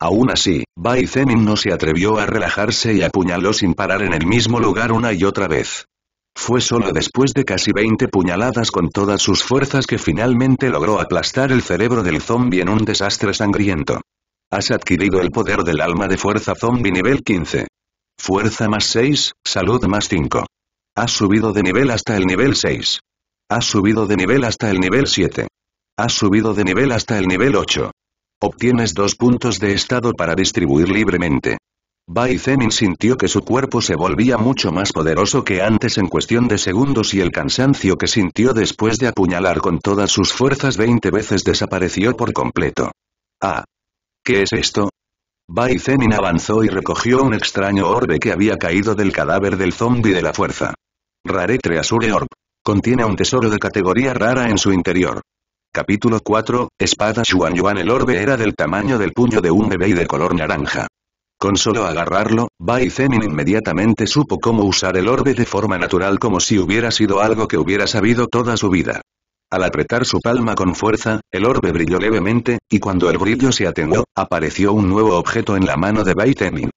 Aún así, Bai Zemin no se atrevió a relajarse y apuñaló sin parar en el mismo lugar una y otra vez. Fue solo después de casi 20 puñaladas con todas sus fuerzas que finalmente logró aplastar el cerebro del zombie en un desastre sangriento. Has adquirido el poder del alma de fuerza zombie nivel 15. Fuerza más 6, salud más 5. Has subido de nivel hasta el nivel 6. Has subido de nivel hasta el nivel 7. Has subido de nivel hasta el nivel 8. Obtienes dos puntos de estado para distribuir libremente. Bai sintió que su cuerpo se volvía mucho más poderoso que antes en cuestión de segundos y el cansancio que sintió después de apuñalar con todas sus fuerzas 20 veces desapareció por completo. Ah. ¿Qué es esto? Bai avanzó y recogió un extraño orbe que había caído del cadáver del zombi de la fuerza. Raretre Asure Orb. Contiene un tesoro de categoría rara en su interior. Capítulo 4, Espada Xuan Yuan El orbe era del tamaño del puño de un bebé y de color naranja. Con solo agarrarlo, Bai Zemin inmediatamente supo cómo usar el orbe de forma natural como si hubiera sido algo que hubiera sabido toda su vida. Al apretar su palma con fuerza, el orbe brilló levemente, y cuando el brillo se atenuó, apareció un nuevo objeto en la mano de Bai Zemin.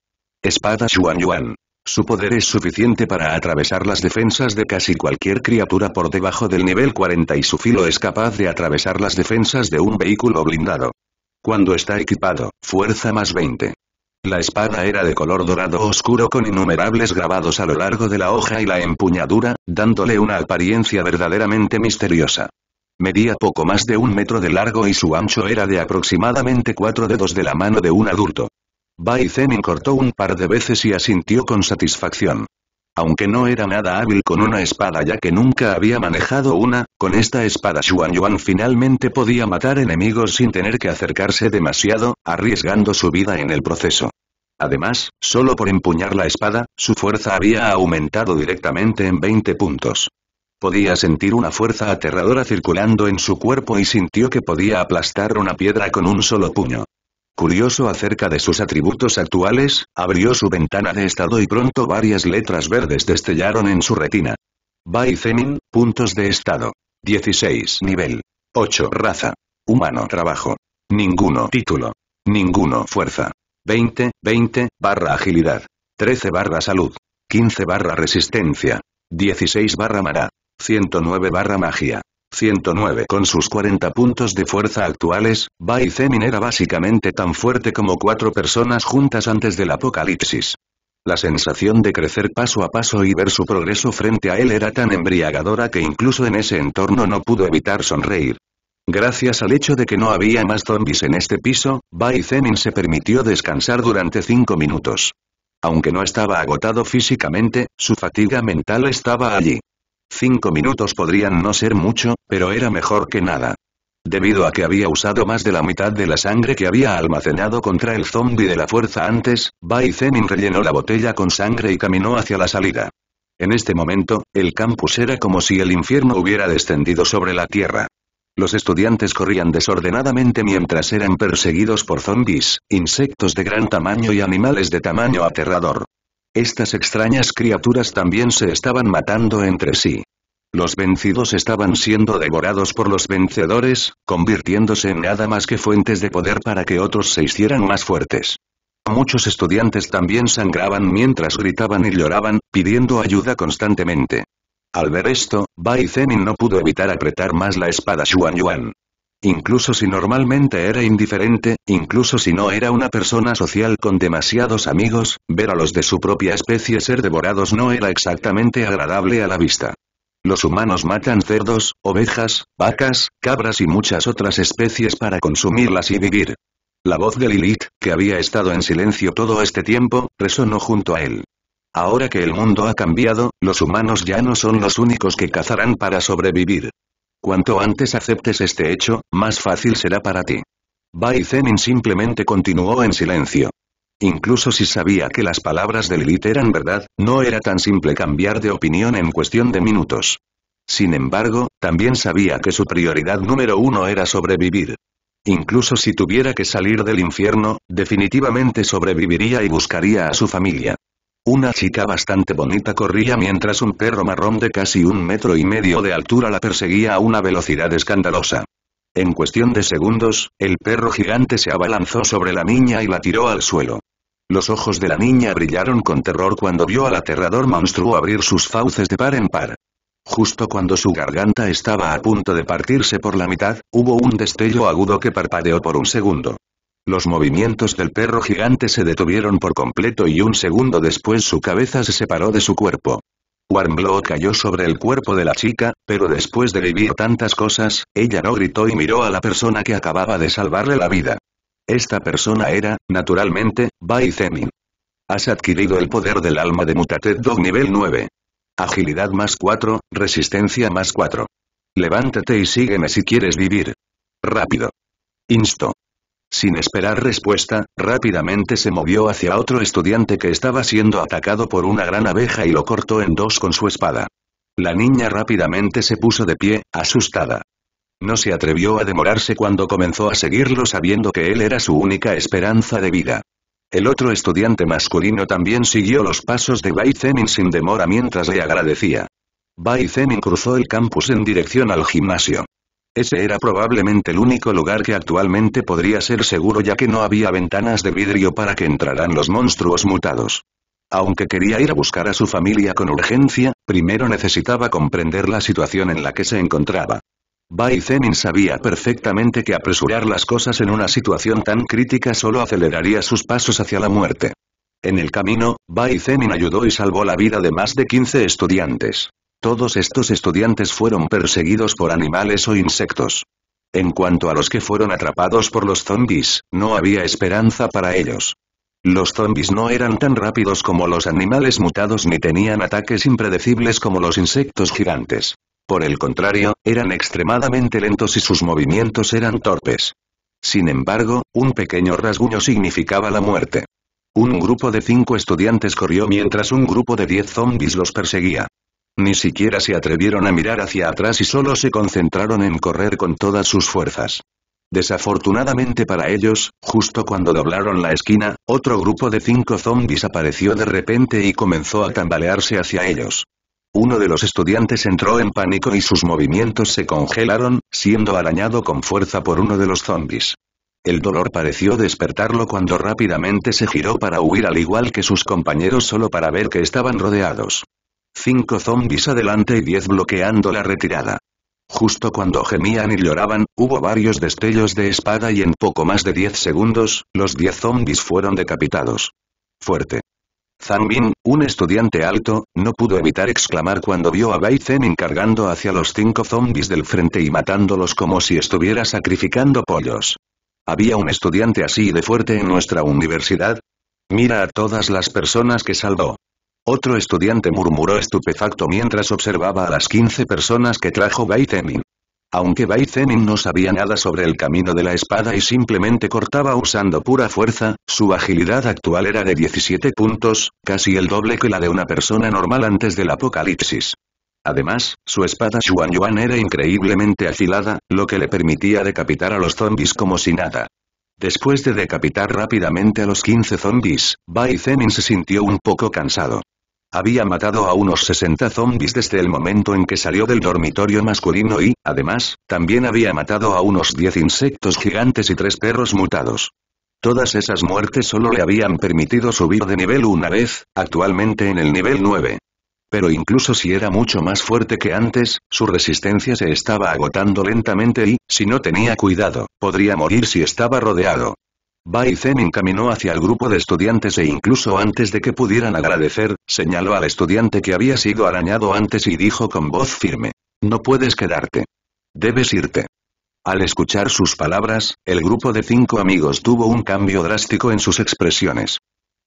Espada Xuan Yuan. Su poder es suficiente para atravesar las defensas de casi cualquier criatura por debajo del nivel 40 y su filo es capaz de atravesar las defensas de un vehículo blindado. Cuando está equipado, fuerza más 20. La espada era de color dorado oscuro con innumerables grabados a lo largo de la hoja y la empuñadura, dándole una apariencia verdaderamente misteriosa. Medía poco más de un metro de largo y su ancho era de aproximadamente cuatro dedos de la mano de un adulto. Bai Zemin cortó un par de veces y asintió con satisfacción. Aunque no era nada hábil con una espada ya que nunca había manejado una, con esta espada Xuan Yuan finalmente podía matar enemigos sin tener que acercarse demasiado, arriesgando su vida en el proceso. Además, solo por empuñar la espada, su fuerza había aumentado directamente en 20 puntos. Podía sentir una fuerza aterradora circulando en su cuerpo y sintió que podía aplastar una piedra con un solo puño. Curioso acerca de sus atributos actuales, abrió su ventana de estado y pronto varias letras verdes destellaron en su retina. Bai puntos de estado. 16 nivel. 8 raza. Humano trabajo. Ninguno título. Ninguno fuerza. 20, 20, barra agilidad. 13 barra salud. 15 barra resistencia. 16 barra mará. 109 barra magia. 109 Con sus 40 puntos de fuerza actuales, Bai Zemin era básicamente tan fuerte como cuatro personas juntas antes del apocalipsis. La sensación de crecer paso a paso y ver su progreso frente a él era tan embriagadora que incluso en ese entorno no pudo evitar sonreír. Gracias al hecho de que no había más zombies en este piso, Bai Zemin se permitió descansar durante cinco minutos. Aunque no estaba agotado físicamente, su fatiga mental estaba allí. Cinco minutos podrían no ser mucho, pero era mejor que nada. Debido a que había usado más de la mitad de la sangre que había almacenado contra el zombi de la fuerza antes, Bai Zenin rellenó la botella con sangre y caminó hacia la salida. En este momento, el campus era como si el infierno hubiera descendido sobre la tierra. Los estudiantes corrían desordenadamente mientras eran perseguidos por zombis, insectos de gran tamaño y animales de tamaño aterrador. Estas extrañas criaturas también se estaban matando entre sí. Los vencidos estaban siendo devorados por los vencedores, convirtiéndose en nada más que fuentes de poder para que otros se hicieran más fuertes. Muchos estudiantes también sangraban mientras gritaban y lloraban, pidiendo ayuda constantemente. Al ver esto, Bai Zenin no pudo evitar apretar más la espada Xuan Yuan. Incluso si normalmente era indiferente, incluso si no era una persona social con demasiados amigos, ver a los de su propia especie ser devorados no era exactamente agradable a la vista. Los humanos matan cerdos, ovejas, vacas, cabras y muchas otras especies para consumirlas y vivir. La voz de Lilith, que había estado en silencio todo este tiempo, resonó junto a él. Ahora que el mundo ha cambiado, los humanos ya no son los únicos que cazarán para sobrevivir. Cuanto antes aceptes este hecho, más fácil será para ti. Bai simplemente continuó en silencio. Incluso si sabía que las palabras de Lilith eran verdad, no era tan simple cambiar de opinión en cuestión de minutos. Sin embargo, también sabía que su prioridad número uno era sobrevivir. Incluso si tuviera que salir del infierno, definitivamente sobreviviría y buscaría a su familia. Una chica bastante bonita corría mientras un perro marrón de casi un metro y medio de altura la perseguía a una velocidad escandalosa. En cuestión de segundos, el perro gigante se abalanzó sobre la niña y la tiró al suelo. Los ojos de la niña brillaron con terror cuando vio al aterrador monstruo abrir sus fauces de par en par. Justo cuando su garganta estaba a punto de partirse por la mitad, hubo un destello agudo que parpadeó por un segundo. Los movimientos del perro gigante se detuvieron por completo y un segundo después su cabeza se separó de su cuerpo. Warmblow cayó sobre el cuerpo de la chica, pero después de vivir tantas cosas, ella no gritó y miró a la persona que acababa de salvarle la vida. Esta persona era, naturalmente, Bai Zemin. Has adquirido el poder del alma de Mutated Dog nivel 9. Agilidad más 4, resistencia más 4. Levántate y sígueme si quieres vivir. Rápido. Insto. Sin esperar respuesta, rápidamente se movió hacia otro estudiante que estaba siendo atacado por una gran abeja y lo cortó en dos con su espada. La niña rápidamente se puso de pie, asustada. No se atrevió a demorarse cuando comenzó a seguirlo sabiendo que él era su única esperanza de vida. El otro estudiante masculino también siguió los pasos de Bai sin demora mientras le agradecía. Bai cruzó el campus en dirección al gimnasio. Ese era probablemente el único lugar que actualmente podría ser seguro ya que no había ventanas de vidrio para que entraran los monstruos mutados. Aunque quería ir a buscar a su familia con urgencia, primero necesitaba comprender la situación en la que se encontraba. Bai Zemin sabía perfectamente que apresurar las cosas en una situación tan crítica solo aceleraría sus pasos hacia la muerte. En el camino, Bai Zemin ayudó y salvó la vida de más de 15 estudiantes. Todos estos estudiantes fueron perseguidos por animales o insectos. En cuanto a los que fueron atrapados por los zombies, no había esperanza para ellos. Los zombies no eran tan rápidos como los animales mutados ni tenían ataques impredecibles como los insectos gigantes. Por el contrario, eran extremadamente lentos y sus movimientos eran torpes. Sin embargo, un pequeño rasguño significaba la muerte. Un grupo de cinco estudiantes corrió mientras un grupo de diez zombies los perseguía. Ni siquiera se atrevieron a mirar hacia atrás y solo se concentraron en correr con todas sus fuerzas. Desafortunadamente para ellos, justo cuando doblaron la esquina, otro grupo de cinco zombies apareció de repente y comenzó a tambalearse hacia ellos. Uno de los estudiantes entró en pánico y sus movimientos se congelaron, siendo arañado con fuerza por uno de los zombies. El dolor pareció despertarlo cuando rápidamente se giró para huir al igual que sus compañeros solo para ver que estaban rodeados. Cinco zombies adelante y diez bloqueando la retirada. Justo cuando gemían y lloraban, hubo varios destellos de espada y en poco más de diez segundos, los diez zombis fueron decapitados. Fuerte. Bin, un estudiante alto, no pudo evitar exclamar cuando vio a Bai encargando cargando hacia los cinco zombies del frente y matándolos como si estuviera sacrificando pollos. ¿Había un estudiante así de fuerte en nuestra universidad? Mira a todas las personas que salvó. Otro estudiante murmuró estupefacto mientras observaba a las 15 personas que trajo Bai Zemin. Aunque Bai Zemin no sabía nada sobre el camino de la espada y simplemente cortaba usando pura fuerza, su agilidad actual era de 17 puntos, casi el doble que la de una persona normal antes del apocalipsis. Además, su espada Xuan Yuan era increíblemente afilada, lo que le permitía decapitar a los zombies como si nada. Después de decapitar rápidamente a los 15 zombies, Bai Zemin se sintió un poco cansado. Había matado a unos 60 zombies desde el momento en que salió del dormitorio masculino y, además, también había matado a unos 10 insectos gigantes y 3 perros mutados. Todas esas muertes solo le habían permitido subir de nivel una vez, actualmente en el nivel 9. Pero incluso si era mucho más fuerte que antes, su resistencia se estaba agotando lentamente y, si no tenía cuidado, podría morir si estaba rodeado. Bai encaminó hacia el grupo de estudiantes e incluso antes de que pudieran agradecer, señaló al estudiante que había sido arañado antes y dijo con voz firme. No puedes quedarte. Debes irte. Al escuchar sus palabras, el grupo de cinco amigos tuvo un cambio drástico en sus expresiones.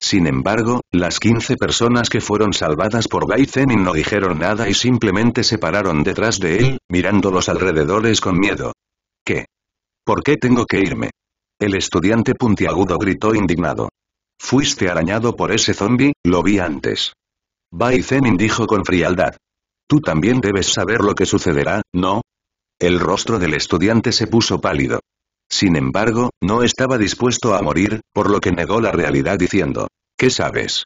Sin embargo, las 15 personas que fueron salvadas por Bai no dijeron nada y simplemente se pararon detrás de él, mirando los alrededores con miedo. ¿Qué? ¿Por qué tengo que irme? El estudiante puntiagudo gritó indignado. Fuiste arañado por ese zombi, lo vi antes. Bai dijo con frialdad. Tú también debes saber lo que sucederá, ¿no? El rostro del estudiante se puso pálido. Sin embargo, no estaba dispuesto a morir, por lo que negó la realidad diciendo, ¿qué sabes?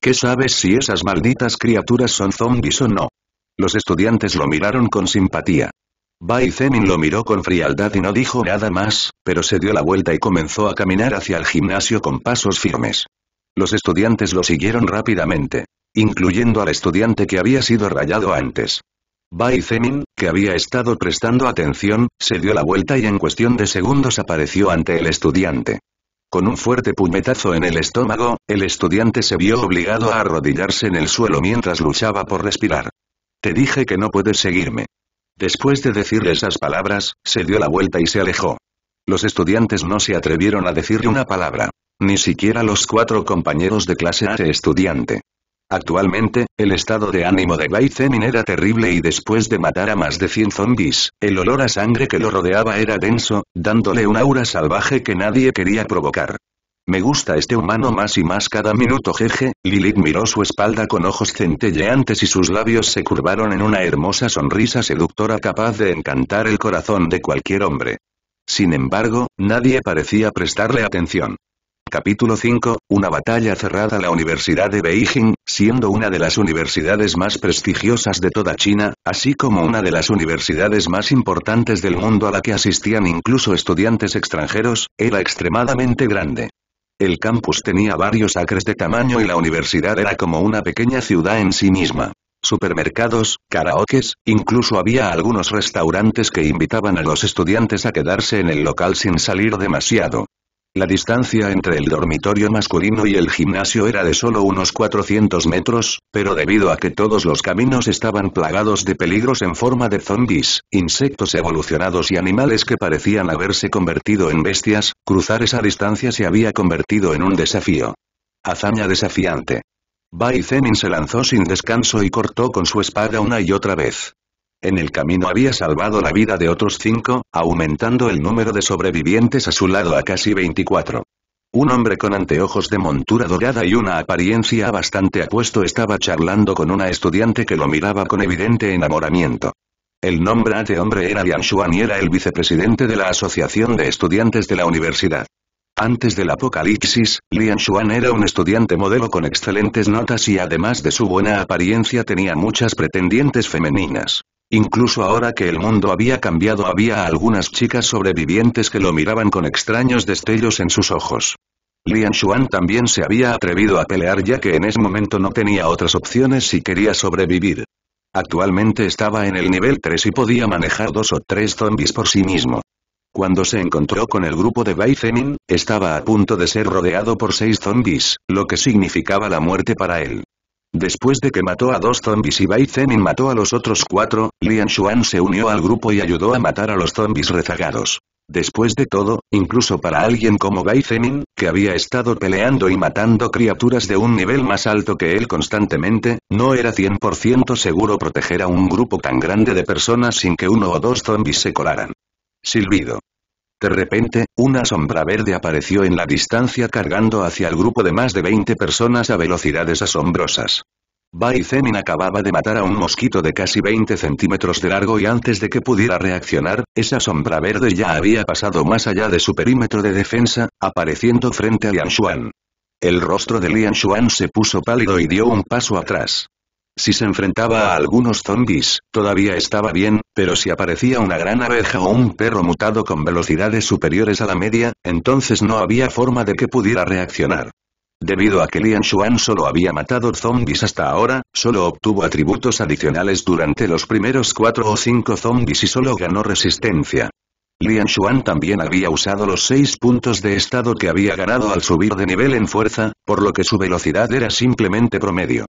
¿Qué sabes si esas malditas criaturas son zombies o no? Los estudiantes lo miraron con simpatía. Bai Zemin lo miró con frialdad y no dijo nada más, pero se dio la vuelta y comenzó a caminar hacia el gimnasio con pasos firmes. Los estudiantes lo siguieron rápidamente, incluyendo al estudiante que había sido rayado antes. Bai Zemin, que había estado prestando atención, se dio la vuelta y en cuestión de segundos apareció ante el estudiante. Con un fuerte puñetazo en el estómago, el estudiante se vio obligado a arrodillarse en el suelo mientras luchaba por respirar. Te dije que no puedes seguirme. Después de decir esas palabras, se dio la vuelta y se alejó. Los estudiantes no se atrevieron a decirle una palabra. Ni siquiera los cuatro compañeros de clase de estudiante. Actualmente, el estado de ánimo de Bai Zemin era terrible y después de matar a más de 100 zombies, el olor a sangre que lo rodeaba era denso, dándole un aura salvaje que nadie quería provocar. Me gusta este humano más y más cada minuto jeje, Lilith miró su espalda con ojos centelleantes y sus labios se curvaron en una hermosa sonrisa seductora capaz de encantar el corazón de cualquier hombre. Sin embargo, nadie parecía prestarle atención. Capítulo 5, una batalla cerrada La Universidad de Beijing, siendo una de las universidades más prestigiosas de toda China, así como una de las universidades más importantes del mundo a la que asistían incluso estudiantes extranjeros, era extremadamente grande. El campus tenía varios acres de tamaño y la universidad era como una pequeña ciudad en sí misma. Supermercados, karaokes, incluso había algunos restaurantes que invitaban a los estudiantes a quedarse en el local sin salir demasiado. La distancia entre el dormitorio masculino y el gimnasio era de solo unos 400 metros, pero debido a que todos los caminos estaban plagados de peligros en forma de zombies, insectos evolucionados y animales que parecían haberse convertido en bestias, cruzar esa distancia se había convertido en un desafío. Hazaña desafiante. Bai se lanzó sin descanso y cortó con su espada una y otra vez. En el camino había salvado la vida de otros cinco, aumentando el número de sobrevivientes a su lado a casi 24. Un hombre con anteojos de montura dorada y una apariencia bastante apuesto estaba charlando con una estudiante que lo miraba con evidente enamoramiento. El nombre de hombre era Lian Xuan y era el vicepresidente de la Asociación de Estudiantes de la Universidad. Antes del apocalipsis, Lian Xuan era un estudiante modelo con excelentes notas y además de su buena apariencia tenía muchas pretendientes femeninas. Incluso ahora que el mundo había cambiado había algunas chicas sobrevivientes que lo miraban con extraños destellos en sus ojos. Lian Xuan también se había atrevido a pelear ya que en ese momento no tenía otras opciones si quería sobrevivir. Actualmente estaba en el nivel 3 y podía manejar dos o tres zombies por sí mismo. Cuando se encontró con el grupo de Bai Zemin, estaba a punto de ser rodeado por seis zombis, lo que significaba la muerte para él. Después de que mató a dos zombis y Bai Zemin mató a los otros cuatro, Lian Xuan se unió al grupo y ayudó a matar a los zombis rezagados. Después de todo, incluso para alguien como Bai Zemin, que había estado peleando y matando criaturas de un nivel más alto que él constantemente, no era 100% seguro proteger a un grupo tan grande de personas sin que uno o dos zombis se colaran. Silbido. De repente, una sombra verde apareció en la distancia cargando hacia el grupo de más de 20 personas a velocidades asombrosas. Bai Zemin acababa de matar a un mosquito de casi 20 centímetros de largo y antes de que pudiera reaccionar, esa sombra verde ya había pasado más allá de su perímetro de defensa, apareciendo frente a Lian Xuan. El rostro de Lian Xuan se puso pálido y dio un paso atrás. Si se enfrentaba a algunos zombies, todavía estaba bien, pero si aparecía una gran abeja o un perro mutado con velocidades superiores a la media, entonces no había forma de que pudiera reaccionar. Debido a que Lian Xuan solo había matado zombies hasta ahora, solo obtuvo atributos adicionales durante los primeros cuatro o cinco zombies y solo ganó resistencia. Lian Xuan también había usado los seis puntos de estado que había ganado al subir de nivel en fuerza, por lo que su velocidad era simplemente promedio.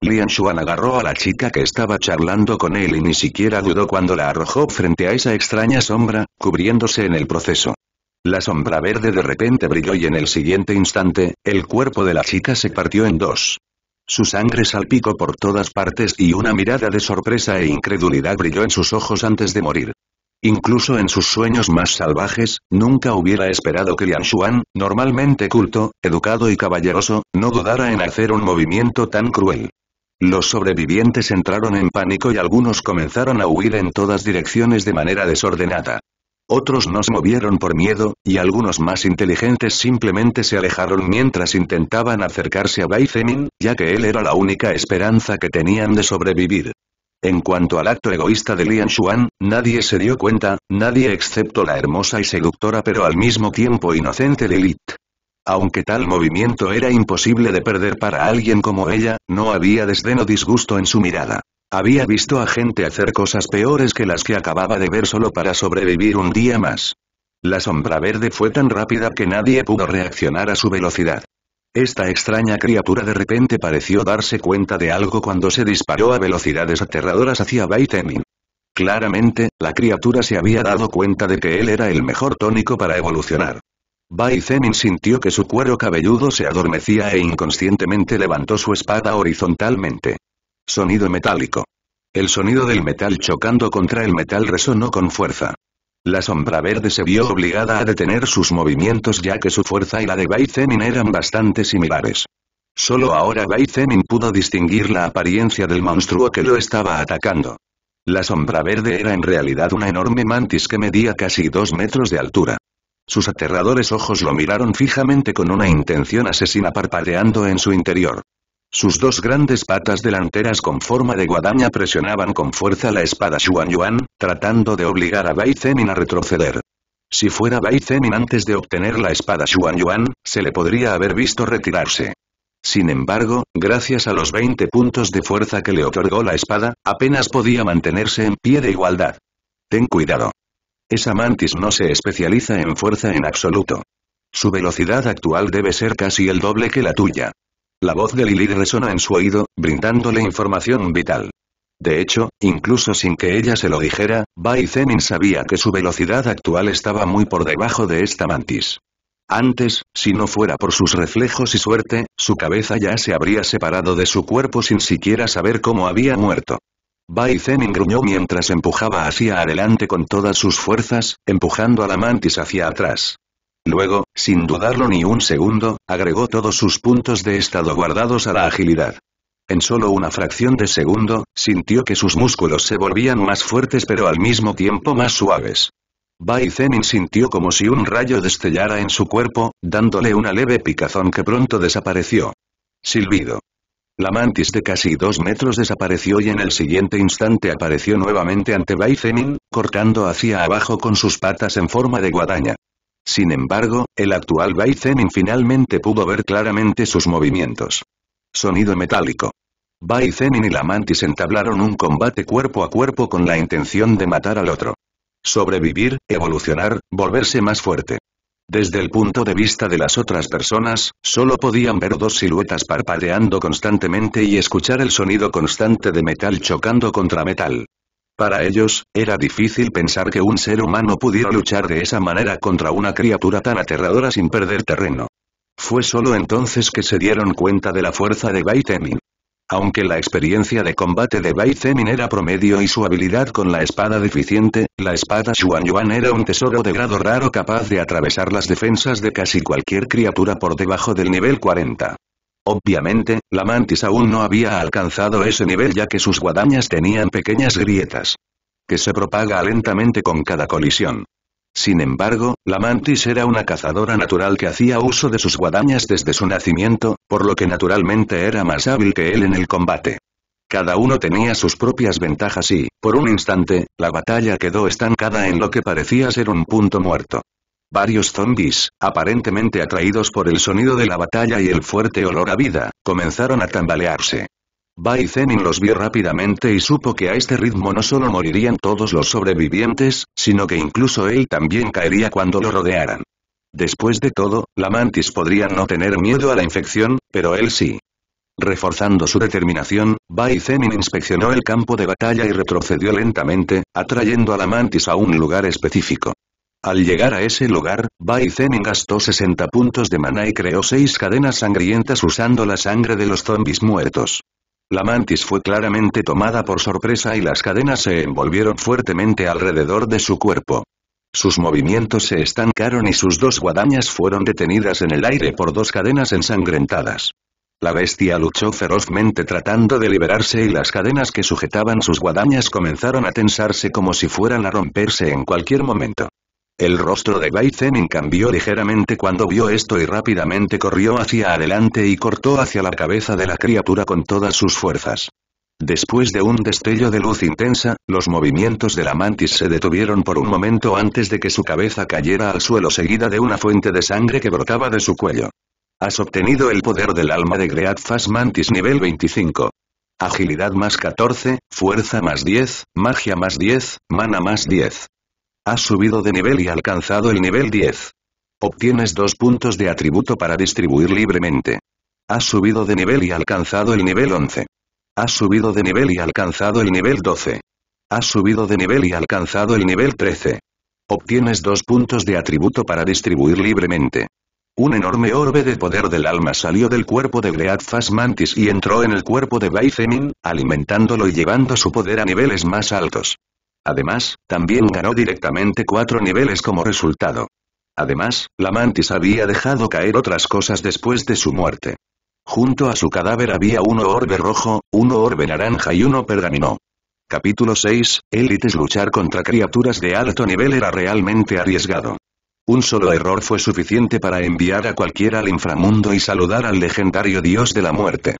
Lian Xuan agarró a la chica que estaba charlando con él y ni siquiera dudó cuando la arrojó frente a esa extraña sombra, cubriéndose en el proceso. La sombra verde de repente brilló y en el siguiente instante, el cuerpo de la chica se partió en dos. Su sangre salpicó por todas partes y una mirada de sorpresa e incredulidad brilló en sus ojos antes de morir. Incluso en sus sueños más salvajes, nunca hubiera esperado que Lian Xuan, normalmente culto, educado y caballeroso, no dudara en hacer un movimiento tan cruel. Los sobrevivientes entraron en pánico y algunos comenzaron a huir en todas direcciones de manera desordenada. Otros no se movieron por miedo, y algunos más inteligentes simplemente se alejaron mientras intentaban acercarse a Bai ya que él era la única esperanza que tenían de sobrevivir. En cuanto al acto egoísta de Lian Xuan, nadie se dio cuenta, nadie excepto la hermosa y seductora pero al mismo tiempo inocente elite. Aunque tal movimiento era imposible de perder para alguien como ella, no había desdén o disgusto en su mirada. Había visto a gente hacer cosas peores que las que acababa de ver solo para sobrevivir un día más. La sombra verde fue tan rápida que nadie pudo reaccionar a su velocidad. Esta extraña criatura de repente pareció darse cuenta de algo cuando se disparó a velocidades aterradoras hacia Baitemin. Claramente, la criatura se había dado cuenta de que él era el mejor tónico para evolucionar. Bai sintió que su cuero cabelludo se adormecía e inconscientemente levantó su espada horizontalmente. Sonido metálico. El sonido del metal chocando contra el metal resonó con fuerza. La sombra verde se vio obligada a detener sus movimientos ya que su fuerza y la de Bai eran bastante similares. Solo ahora Bai pudo distinguir la apariencia del monstruo que lo estaba atacando. La sombra verde era en realidad una enorme mantis que medía casi dos metros de altura. Sus aterradores ojos lo miraron fijamente con una intención asesina parpadeando en su interior. Sus dos grandes patas delanteras con forma de guadaña presionaban con fuerza la espada Xuan Yuan, tratando de obligar a Bai Zemin a retroceder. Si fuera Bai Zemin antes de obtener la espada Xuan Yuan, se le podría haber visto retirarse. Sin embargo, gracias a los 20 puntos de fuerza que le otorgó la espada, apenas podía mantenerse en pie de igualdad. Ten cuidado. Esa mantis no se especializa en fuerza en absoluto. Su velocidad actual debe ser casi el doble que la tuya. La voz de Lilith resona en su oído, brindándole información vital. De hecho, incluso sin que ella se lo dijera, Bai Zenin sabía que su velocidad actual estaba muy por debajo de esta mantis. Antes, si no fuera por sus reflejos y suerte, su cabeza ya se habría separado de su cuerpo sin siquiera saber cómo había muerto. Bai gruñó mientras empujaba hacia adelante con todas sus fuerzas, empujando a la mantis hacia atrás. Luego, sin dudarlo ni un segundo, agregó todos sus puntos de estado guardados a la agilidad. En solo una fracción de segundo, sintió que sus músculos se volvían más fuertes pero al mismo tiempo más suaves. Bai sintió como si un rayo destellara en su cuerpo, dándole una leve picazón que pronto desapareció. Silbido. La mantis de casi dos metros desapareció y en el siguiente instante apareció nuevamente ante Bai cortando hacia abajo con sus patas en forma de guadaña. Sin embargo, el actual Bai finalmente pudo ver claramente sus movimientos. Sonido metálico. Bai y la mantis entablaron un combate cuerpo a cuerpo con la intención de matar al otro. Sobrevivir, evolucionar, volverse más fuerte. Desde el punto de vista de las otras personas, solo podían ver dos siluetas parpadeando constantemente y escuchar el sonido constante de metal chocando contra metal. Para ellos, era difícil pensar que un ser humano pudiera luchar de esa manera contra una criatura tan aterradora sin perder terreno. Fue solo entonces que se dieron cuenta de la fuerza de Baitemin. Aunque la experiencia de combate de Bai Zemin era promedio y su habilidad con la espada deficiente, la espada Xuan Yuan era un tesoro de grado raro capaz de atravesar las defensas de casi cualquier criatura por debajo del nivel 40. Obviamente, la mantis aún no había alcanzado ese nivel ya que sus guadañas tenían pequeñas grietas. Que se propaga lentamente con cada colisión. Sin embargo, la mantis era una cazadora natural que hacía uso de sus guadañas desde su nacimiento, por lo que naturalmente era más hábil que él en el combate. Cada uno tenía sus propias ventajas y, por un instante, la batalla quedó estancada en lo que parecía ser un punto muerto. Varios zombis, aparentemente atraídos por el sonido de la batalla y el fuerte olor a vida, comenzaron a tambalearse. Bai los vio rápidamente y supo que a este ritmo no solo morirían todos los sobrevivientes, sino que incluso él también caería cuando lo rodearan. Después de todo, la mantis podría no tener miedo a la infección, pero él sí. Reforzando su determinación, Bai inspeccionó el campo de batalla y retrocedió lentamente, atrayendo a la mantis a un lugar específico. Al llegar a ese lugar, Bai gastó 60 puntos de maná y creó seis cadenas sangrientas usando la sangre de los zombis muertos. La mantis fue claramente tomada por sorpresa y las cadenas se envolvieron fuertemente alrededor de su cuerpo. Sus movimientos se estancaron y sus dos guadañas fueron detenidas en el aire por dos cadenas ensangrentadas. La bestia luchó ferozmente tratando de liberarse y las cadenas que sujetaban sus guadañas comenzaron a tensarse como si fueran a romperse en cualquier momento. El rostro de Bai cambió ligeramente cuando vio esto y rápidamente corrió hacia adelante y cortó hacia la cabeza de la criatura con todas sus fuerzas. Después de un destello de luz intensa, los movimientos de la mantis se detuvieron por un momento antes de que su cabeza cayera al suelo seguida de una fuente de sangre que brotaba de su cuello. Has obtenido el poder del alma de Great Fast Mantis nivel 25. Agilidad más 14, fuerza más 10, magia más 10, mana más 10. Has subido de nivel y alcanzado el nivel 10. Obtienes dos puntos de atributo para distribuir libremente. Has subido de nivel y alcanzado el nivel 11. Has subido de nivel y alcanzado el nivel 12. Has subido de nivel y alcanzado el nivel 13. Obtienes dos puntos de atributo para distribuir libremente. Un enorme orbe de poder del alma salió del cuerpo de fast Mantis y entró en el cuerpo de Baizemin, alimentándolo y llevando su poder a niveles más altos. Además, también ganó directamente cuatro niveles como resultado. Además, la mantis había dejado caer otras cosas después de su muerte. Junto a su cadáver había uno orbe rojo, uno orbe naranja y uno pergamino. Capítulo 6, Élites Luchar contra criaturas de alto nivel era realmente arriesgado. Un solo error fue suficiente para enviar a cualquiera al inframundo y saludar al legendario dios de la muerte.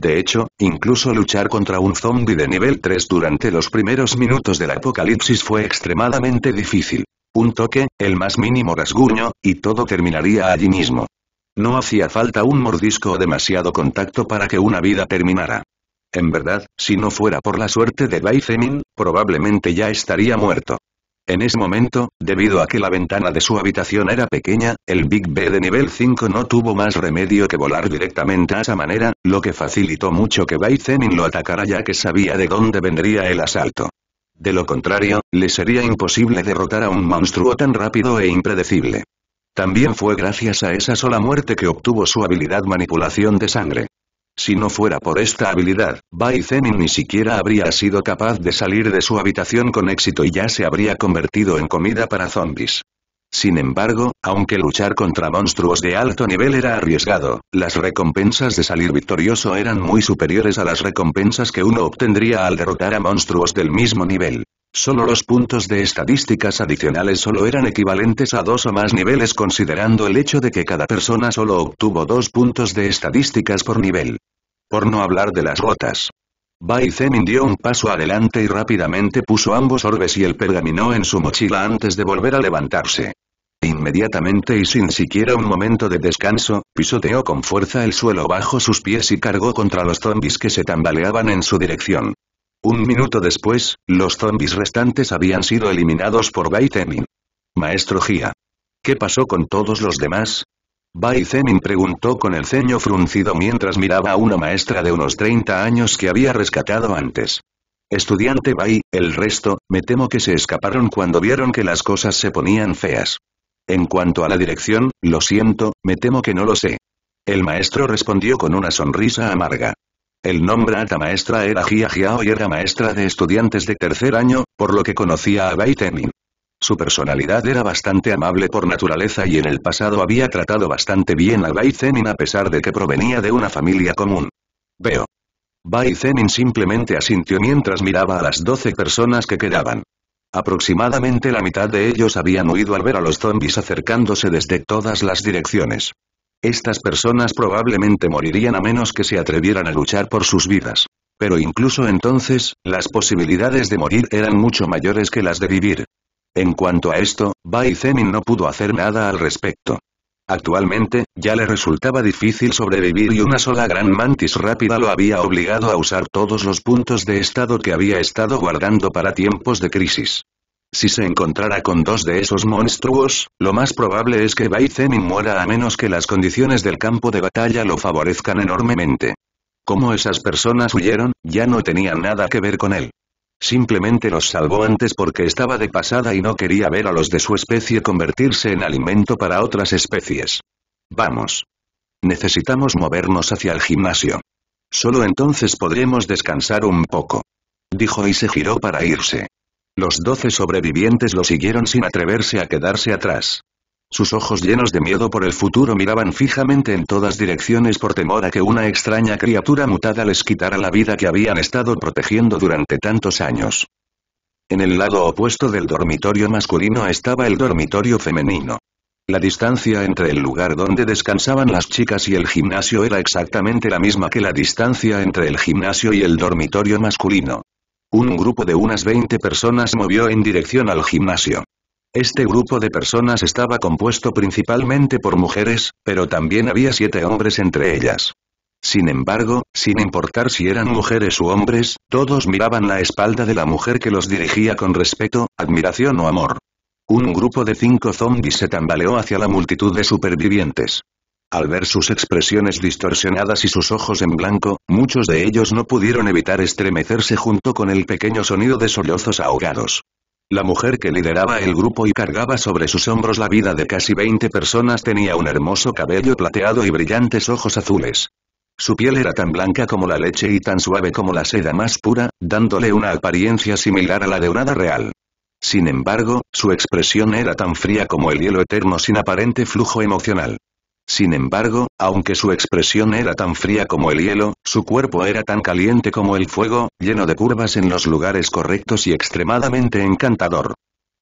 De hecho, incluso luchar contra un zombie de nivel 3 durante los primeros minutos del apocalipsis fue extremadamente difícil. Un toque, el más mínimo rasguño, y todo terminaría allí mismo. No hacía falta un mordisco o demasiado contacto para que una vida terminara. En verdad, si no fuera por la suerte de Bai probablemente ya estaría muerto. En ese momento, debido a que la ventana de su habitación era pequeña, el Big B de nivel 5 no tuvo más remedio que volar directamente a esa manera, lo que facilitó mucho que Bai Zenin lo atacara ya que sabía de dónde vendría el asalto. De lo contrario, le sería imposible derrotar a un monstruo tan rápido e impredecible. También fue gracias a esa sola muerte que obtuvo su habilidad manipulación de sangre. Si no fuera por esta habilidad, Bai ni siquiera habría sido capaz de salir de su habitación con éxito y ya se habría convertido en comida para zombies. Sin embargo, aunque luchar contra monstruos de alto nivel era arriesgado, las recompensas de salir victorioso eran muy superiores a las recompensas que uno obtendría al derrotar a monstruos del mismo nivel. Solo los puntos de estadísticas adicionales solo eran equivalentes a dos o más niveles considerando el hecho de que cada persona solo obtuvo dos puntos de estadísticas por nivel. Por no hablar de las gotas. Bai dio un paso adelante y rápidamente puso ambos orbes y el pergamino en su mochila antes de volver a levantarse. Inmediatamente y sin siquiera un momento de descanso, pisoteó con fuerza el suelo bajo sus pies y cargó contra los zombis que se tambaleaban en su dirección. Un minuto después, los zombis restantes habían sido eliminados por Zemin. Maestro Gia. ¿Qué pasó con todos los demás? Bai Zemin preguntó con el ceño fruncido mientras miraba a una maestra de unos 30 años que había rescatado antes. Estudiante Bai, el resto, me temo que se escaparon cuando vieron que las cosas se ponían feas. En cuanto a la dirección, lo siento, me temo que no lo sé. El maestro respondió con una sonrisa amarga. El nombre alta maestra era Jia Jiao y era maestra de estudiantes de tercer año, por lo que conocía a Bai Zemin. Su personalidad era bastante amable por naturaleza y en el pasado había tratado bastante bien a Bai a pesar de que provenía de una familia común. Veo. Bai simplemente asintió mientras miraba a las doce personas que quedaban. Aproximadamente la mitad de ellos habían huido al ver a los zombies acercándose desde todas las direcciones. Estas personas probablemente morirían a menos que se atrevieran a luchar por sus vidas. Pero incluso entonces, las posibilidades de morir eran mucho mayores que las de vivir. En cuanto a esto, Bai no pudo hacer nada al respecto. Actualmente, ya le resultaba difícil sobrevivir y una sola gran mantis rápida lo había obligado a usar todos los puntos de estado que había estado guardando para tiempos de crisis. Si se encontrara con dos de esos monstruos, lo más probable es que Bai muera a menos que las condiciones del campo de batalla lo favorezcan enormemente. Como esas personas huyeron, ya no tenían nada que ver con él. Simplemente los salvó antes porque estaba de pasada y no quería ver a los de su especie convertirse en alimento para otras especies. Vamos. Necesitamos movernos hacia el gimnasio. Solo entonces podremos descansar un poco. Dijo y se giró para irse. Los doce sobrevivientes lo siguieron sin atreverse a quedarse atrás. Sus ojos llenos de miedo por el futuro miraban fijamente en todas direcciones por temor a que una extraña criatura mutada les quitara la vida que habían estado protegiendo durante tantos años. En el lado opuesto del dormitorio masculino estaba el dormitorio femenino. La distancia entre el lugar donde descansaban las chicas y el gimnasio era exactamente la misma que la distancia entre el gimnasio y el dormitorio masculino. Un grupo de unas 20 personas movió en dirección al gimnasio. Este grupo de personas estaba compuesto principalmente por mujeres, pero también había siete hombres entre ellas. Sin embargo, sin importar si eran mujeres u hombres, todos miraban la espalda de la mujer que los dirigía con respeto, admiración o amor. Un grupo de cinco zombies se tambaleó hacia la multitud de supervivientes. Al ver sus expresiones distorsionadas y sus ojos en blanco, muchos de ellos no pudieron evitar estremecerse junto con el pequeño sonido de sollozos ahogados. La mujer que lideraba el grupo y cargaba sobre sus hombros la vida de casi 20 personas tenía un hermoso cabello plateado y brillantes ojos azules. Su piel era tan blanca como la leche y tan suave como la seda más pura, dándole una apariencia similar a la de un hada real. Sin embargo, su expresión era tan fría como el hielo eterno sin aparente flujo emocional. Sin embargo, aunque su expresión era tan fría como el hielo, su cuerpo era tan caliente como el fuego, lleno de curvas en los lugares correctos y extremadamente encantador.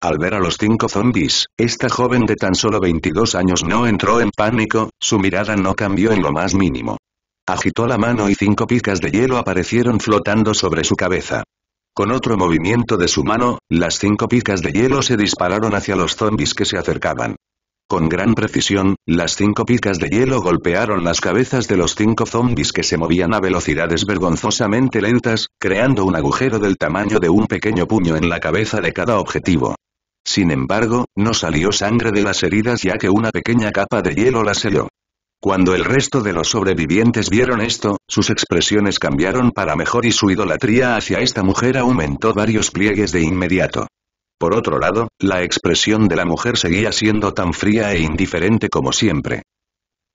Al ver a los cinco zombies, esta joven de tan solo 22 años no entró en pánico, su mirada no cambió en lo más mínimo. Agitó la mano y cinco picas de hielo aparecieron flotando sobre su cabeza. Con otro movimiento de su mano, las cinco picas de hielo se dispararon hacia los zombies que se acercaban. Con gran precisión, las cinco picas de hielo golpearon las cabezas de los cinco zombis que se movían a velocidades vergonzosamente lentas, creando un agujero del tamaño de un pequeño puño en la cabeza de cada objetivo. Sin embargo, no salió sangre de las heridas ya que una pequeña capa de hielo las selló. Cuando el resto de los sobrevivientes vieron esto, sus expresiones cambiaron para mejor y su idolatría hacia esta mujer aumentó varios pliegues de inmediato. Por otro lado, la expresión de la mujer seguía siendo tan fría e indiferente como siempre.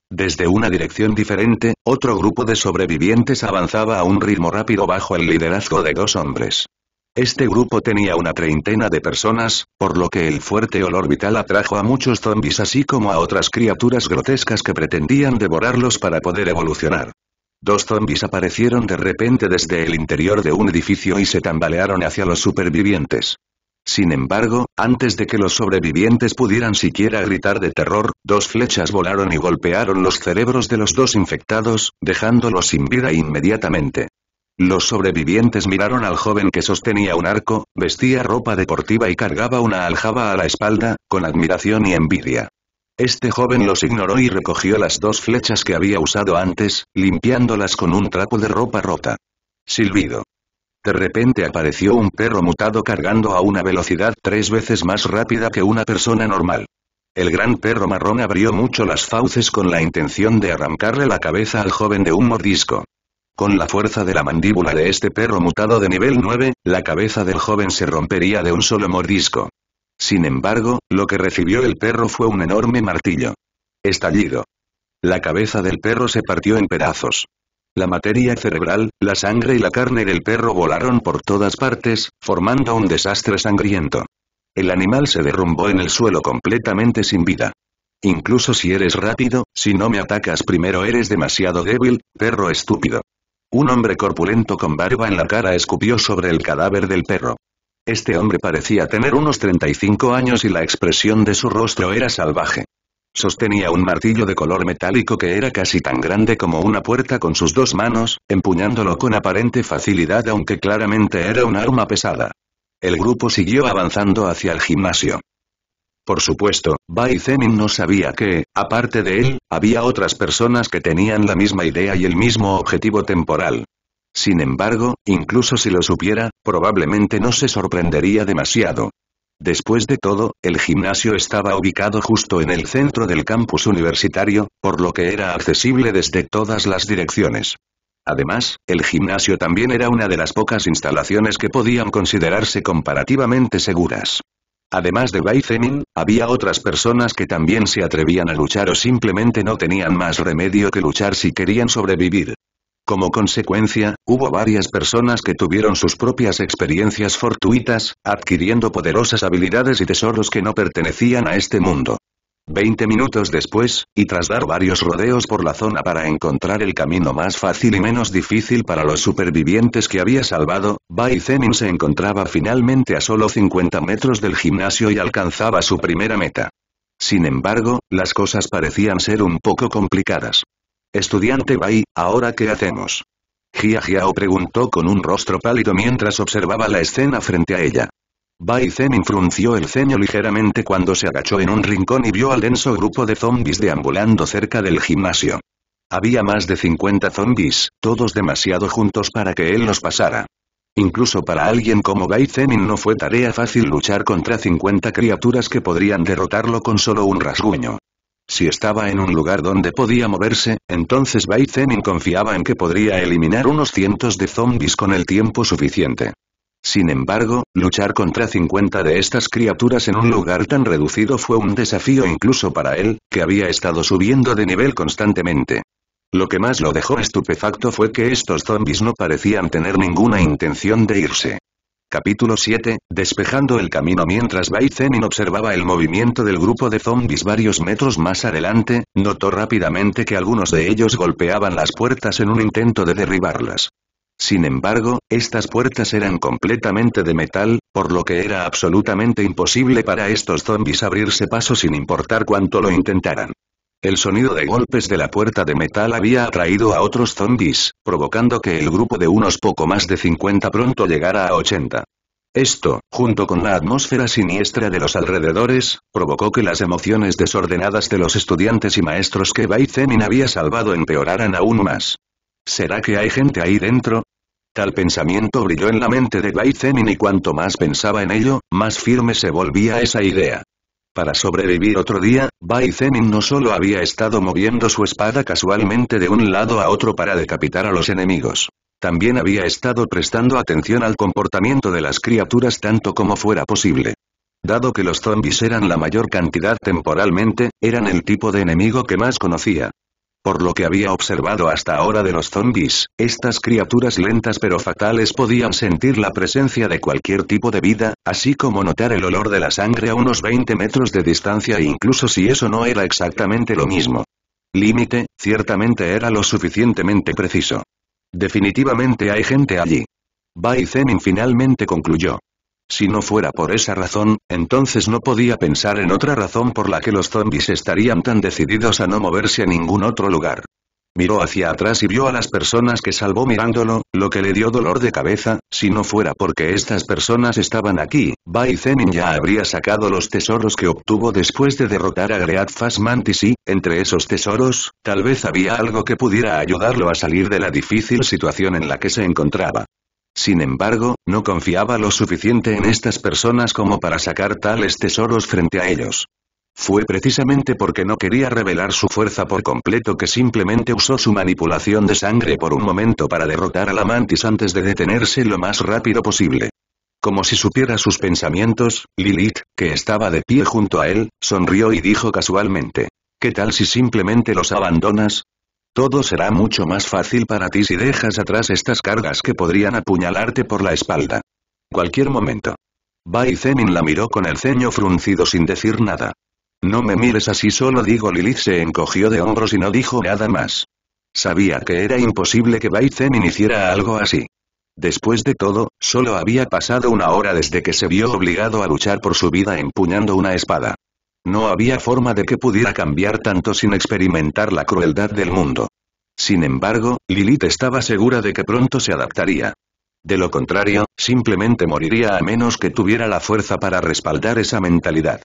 Desde una dirección diferente, otro grupo de sobrevivientes avanzaba a un ritmo rápido bajo el liderazgo de dos hombres. Este grupo tenía una treintena de personas, por lo que el fuerte olor vital atrajo a muchos zombis así como a otras criaturas grotescas que pretendían devorarlos para poder evolucionar. Dos zombis aparecieron de repente desde el interior de un edificio y se tambalearon hacia los supervivientes. Sin embargo, antes de que los sobrevivientes pudieran siquiera gritar de terror, dos flechas volaron y golpearon los cerebros de los dos infectados, dejándolos sin vida inmediatamente. Los sobrevivientes miraron al joven que sostenía un arco, vestía ropa deportiva y cargaba una aljaba a la espalda, con admiración y envidia. Este joven los ignoró y recogió las dos flechas que había usado antes, limpiándolas con un trapo de ropa rota. Silbido. De repente apareció un perro mutado cargando a una velocidad tres veces más rápida que una persona normal. El gran perro marrón abrió mucho las fauces con la intención de arrancarle la cabeza al joven de un mordisco. Con la fuerza de la mandíbula de este perro mutado de nivel 9, la cabeza del joven se rompería de un solo mordisco. Sin embargo, lo que recibió el perro fue un enorme martillo. Estallido. La cabeza del perro se partió en pedazos. La materia cerebral, la sangre y la carne del perro volaron por todas partes, formando un desastre sangriento. El animal se derrumbó en el suelo completamente sin vida. Incluso si eres rápido, si no me atacas primero eres demasiado débil, perro estúpido. Un hombre corpulento con barba en la cara escupió sobre el cadáver del perro. Este hombre parecía tener unos 35 años y la expresión de su rostro era salvaje. Sostenía un martillo de color metálico que era casi tan grande como una puerta con sus dos manos, empuñándolo con aparente facilidad aunque claramente era un arma pesada. El grupo siguió avanzando hacia el gimnasio. Por supuesto, Bai no sabía que, aparte de él, había otras personas que tenían la misma idea y el mismo objetivo temporal. Sin embargo, incluso si lo supiera, probablemente no se sorprendería demasiado. Después de todo, el gimnasio estaba ubicado justo en el centro del campus universitario, por lo que era accesible desde todas las direcciones. Además, el gimnasio también era una de las pocas instalaciones que podían considerarse comparativamente seguras. Además de Bai había otras personas que también se atrevían a luchar o simplemente no tenían más remedio que luchar si querían sobrevivir. Como consecuencia, hubo varias personas que tuvieron sus propias experiencias fortuitas, adquiriendo poderosas habilidades y tesoros que no pertenecían a este mundo. Veinte minutos después, y tras dar varios rodeos por la zona para encontrar el camino más fácil y menos difícil para los supervivientes que había salvado, Bai Zemin se encontraba finalmente a solo 50 metros del gimnasio y alcanzaba su primera meta. Sin embargo, las cosas parecían ser un poco complicadas. Estudiante Bai, ¿ahora qué hacemos? Jia preguntó con un rostro pálido mientras observaba la escena frente a ella. Bai Zemin frunció el ceño ligeramente cuando se agachó en un rincón y vio al denso grupo de zombies deambulando cerca del gimnasio. Había más de 50 zombies, todos demasiado juntos para que él los pasara. Incluso para alguien como Bai Zemin no fue tarea fácil luchar contra 50 criaturas que podrían derrotarlo con solo un rasguño. Si estaba en un lugar donde podía moverse, entonces Bai confiaba en que podría eliminar unos cientos de zombies con el tiempo suficiente. Sin embargo, luchar contra 50 de estas criaturas en un lugar tan reducido fue un desafío incluso para él, que había estado subiendo de nivel constantemente. Lo que más lo dejó estupefacto fue que estos zombies no parecían tener ninguna intención de irse. Capítulo 7, despejando el camino mientras Bai observaba el movimiento del grupo de zombies varios metros más adelante, notó rápidamente que algunos de ellos golpeaban las puertas en un intento de derribarlas. Sin embargo, estas puertas eran completamente de metal, por lo que era absolutamente imposible para estos zombies abrirse paso sin importar cuánto lo intentaran. El sonido de golpes de la puerta de metal había atraído a otros zombies, provocando que el grupo de unos poco más de 50 pronto llegara a 80. Esto, junto con la atmósfera siniestra de los alrededores, provocó que las emociones desordenadas de los estudiantes y maestros que Bai había salvado empeoraran aún más. ¿Será que hay gente ahí dentro? Tal pensamiento brilló en la mente de Bai y cuanto más pensaba en ello, más firme se volvía esa idea. Para sobrevivir otro día, Bai Zenin no solo había estado moviendo su espada casualmente de un lado a otro para decapitar a los enemigos. También había estado prestando atención al comportamiento de las criaturas tanto como fuera posible. Dado que los zombies eran la mayor cantidad temporalmente, eran el tipo de enemigo que más conocía. Por lo que había observado hasta ahora de los zombies, estas criaturas lentas pero fatales podían sentir la presencia de cualquier tipo de vida, así como notar el olor de la sangre a unos 20 metros de distancia e incluso si eso no era exactamente lo mismo. Límite, ciertamente era lo suficientemente preciso. Definitivamente hay gente allí. Bai finalmente concluyó. Si no fuera por esa razón, entonces no podía pensar en otra razón por la que los zombies estarían tan decididos a no moverse a ningún otro lugar. Miró hacia atrás y vio a las personas que salvó mirándolo, lo que le dio dolor de cabeza, si no fuera porque estas personas estaban aquí, Bai ya habría sacado los tesoros que obtuvo después de derrotar a Great Fast Mantis y, entre esos tesoros, tal vez había algo que pudiera ayudarlo a salir de la difícil situación en la que se encontraba. Sin embargo, no confiaba lo suficiente en estas personas como para sacar tales tesoros frente a ellos. Fue precisamente porque no quería revelar su fuerza por completo que simplemente usó su manipulación de sangre por un momento para derrotar a la mantis antes de detenerse lo más rápido posible. Como si supiera sus pensamientos, Lilith, que estaba de pie junto a él, sonrió y dijo casualmente. ¿Qué tal si simplemente los abandonas? Todo será mucho más fácil para ti si dejas atrás estas cargas que podrían apuñalarte por la espalda. Cualquier momento. Bai Zemin la miró con el ceño fruncido sin decir nada. No me mires así solo digo Lilith se encogió de hombros y no dijo nada más. Sabía que era imposible que Bai hiciera algo así. Después de todo, solo había pasado una hora desde que se vio obligado a luchar por su vida empuñando una espada. No había forma de que pudiera cambiar tanto sin experimentar la crueldad del mundo. Sin embargo, Lilith estaba segura de que pronto se adaptaría. De lo contrario, simplemente moriría a menos que tuviera la fuerza para respaldar esa mentalidad.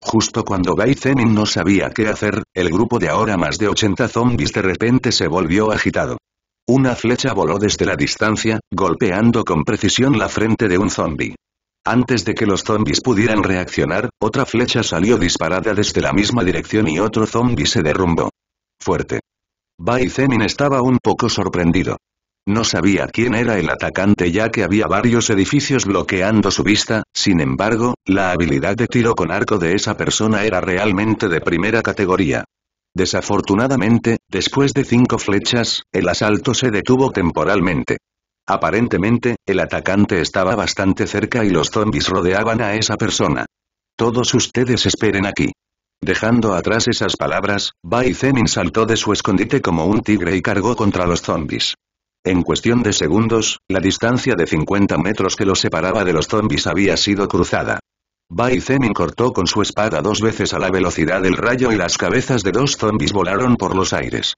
Justo cuando Bai Zenin no sabía qué hacer, el grupo de ahora más de 80 zombies de repente se volvió agitado. Una flecha voló desde la distancia, golpeando con precisión la frente de un zombi. Antes de que los zombies pudieran reaccionar, otra flecha salió disparada desde la misma dirección y otro zombie se derrumbó. Fuerte. Bai estaba un poco sorprendido. No sabía quién era el atacante ya que había varios edificios bloqueando su vista, sin embargo, la habilidad de tiro con arco de esa persona era realmente de primera categoría. Desafortunadamente, después de cinco flechas, el asalto se detuvo temporalmente. Aparentemente, el atacante estaba bastante cerca y los zombies rodeaban a esa persona. Todos ustedes esperen aquí. Dejando atrás esas palabras, Bai Zemin saltó de su escondite como un tigre y cargó contra los zombies. En cuestión de segundos, la distancia de 50 metros que los separaba de los zombies había sido cruzada. Bai Zemin cortó con su espada dos veces a la velocidad del rayo y las cabezas de dos zombies volaron por los aires.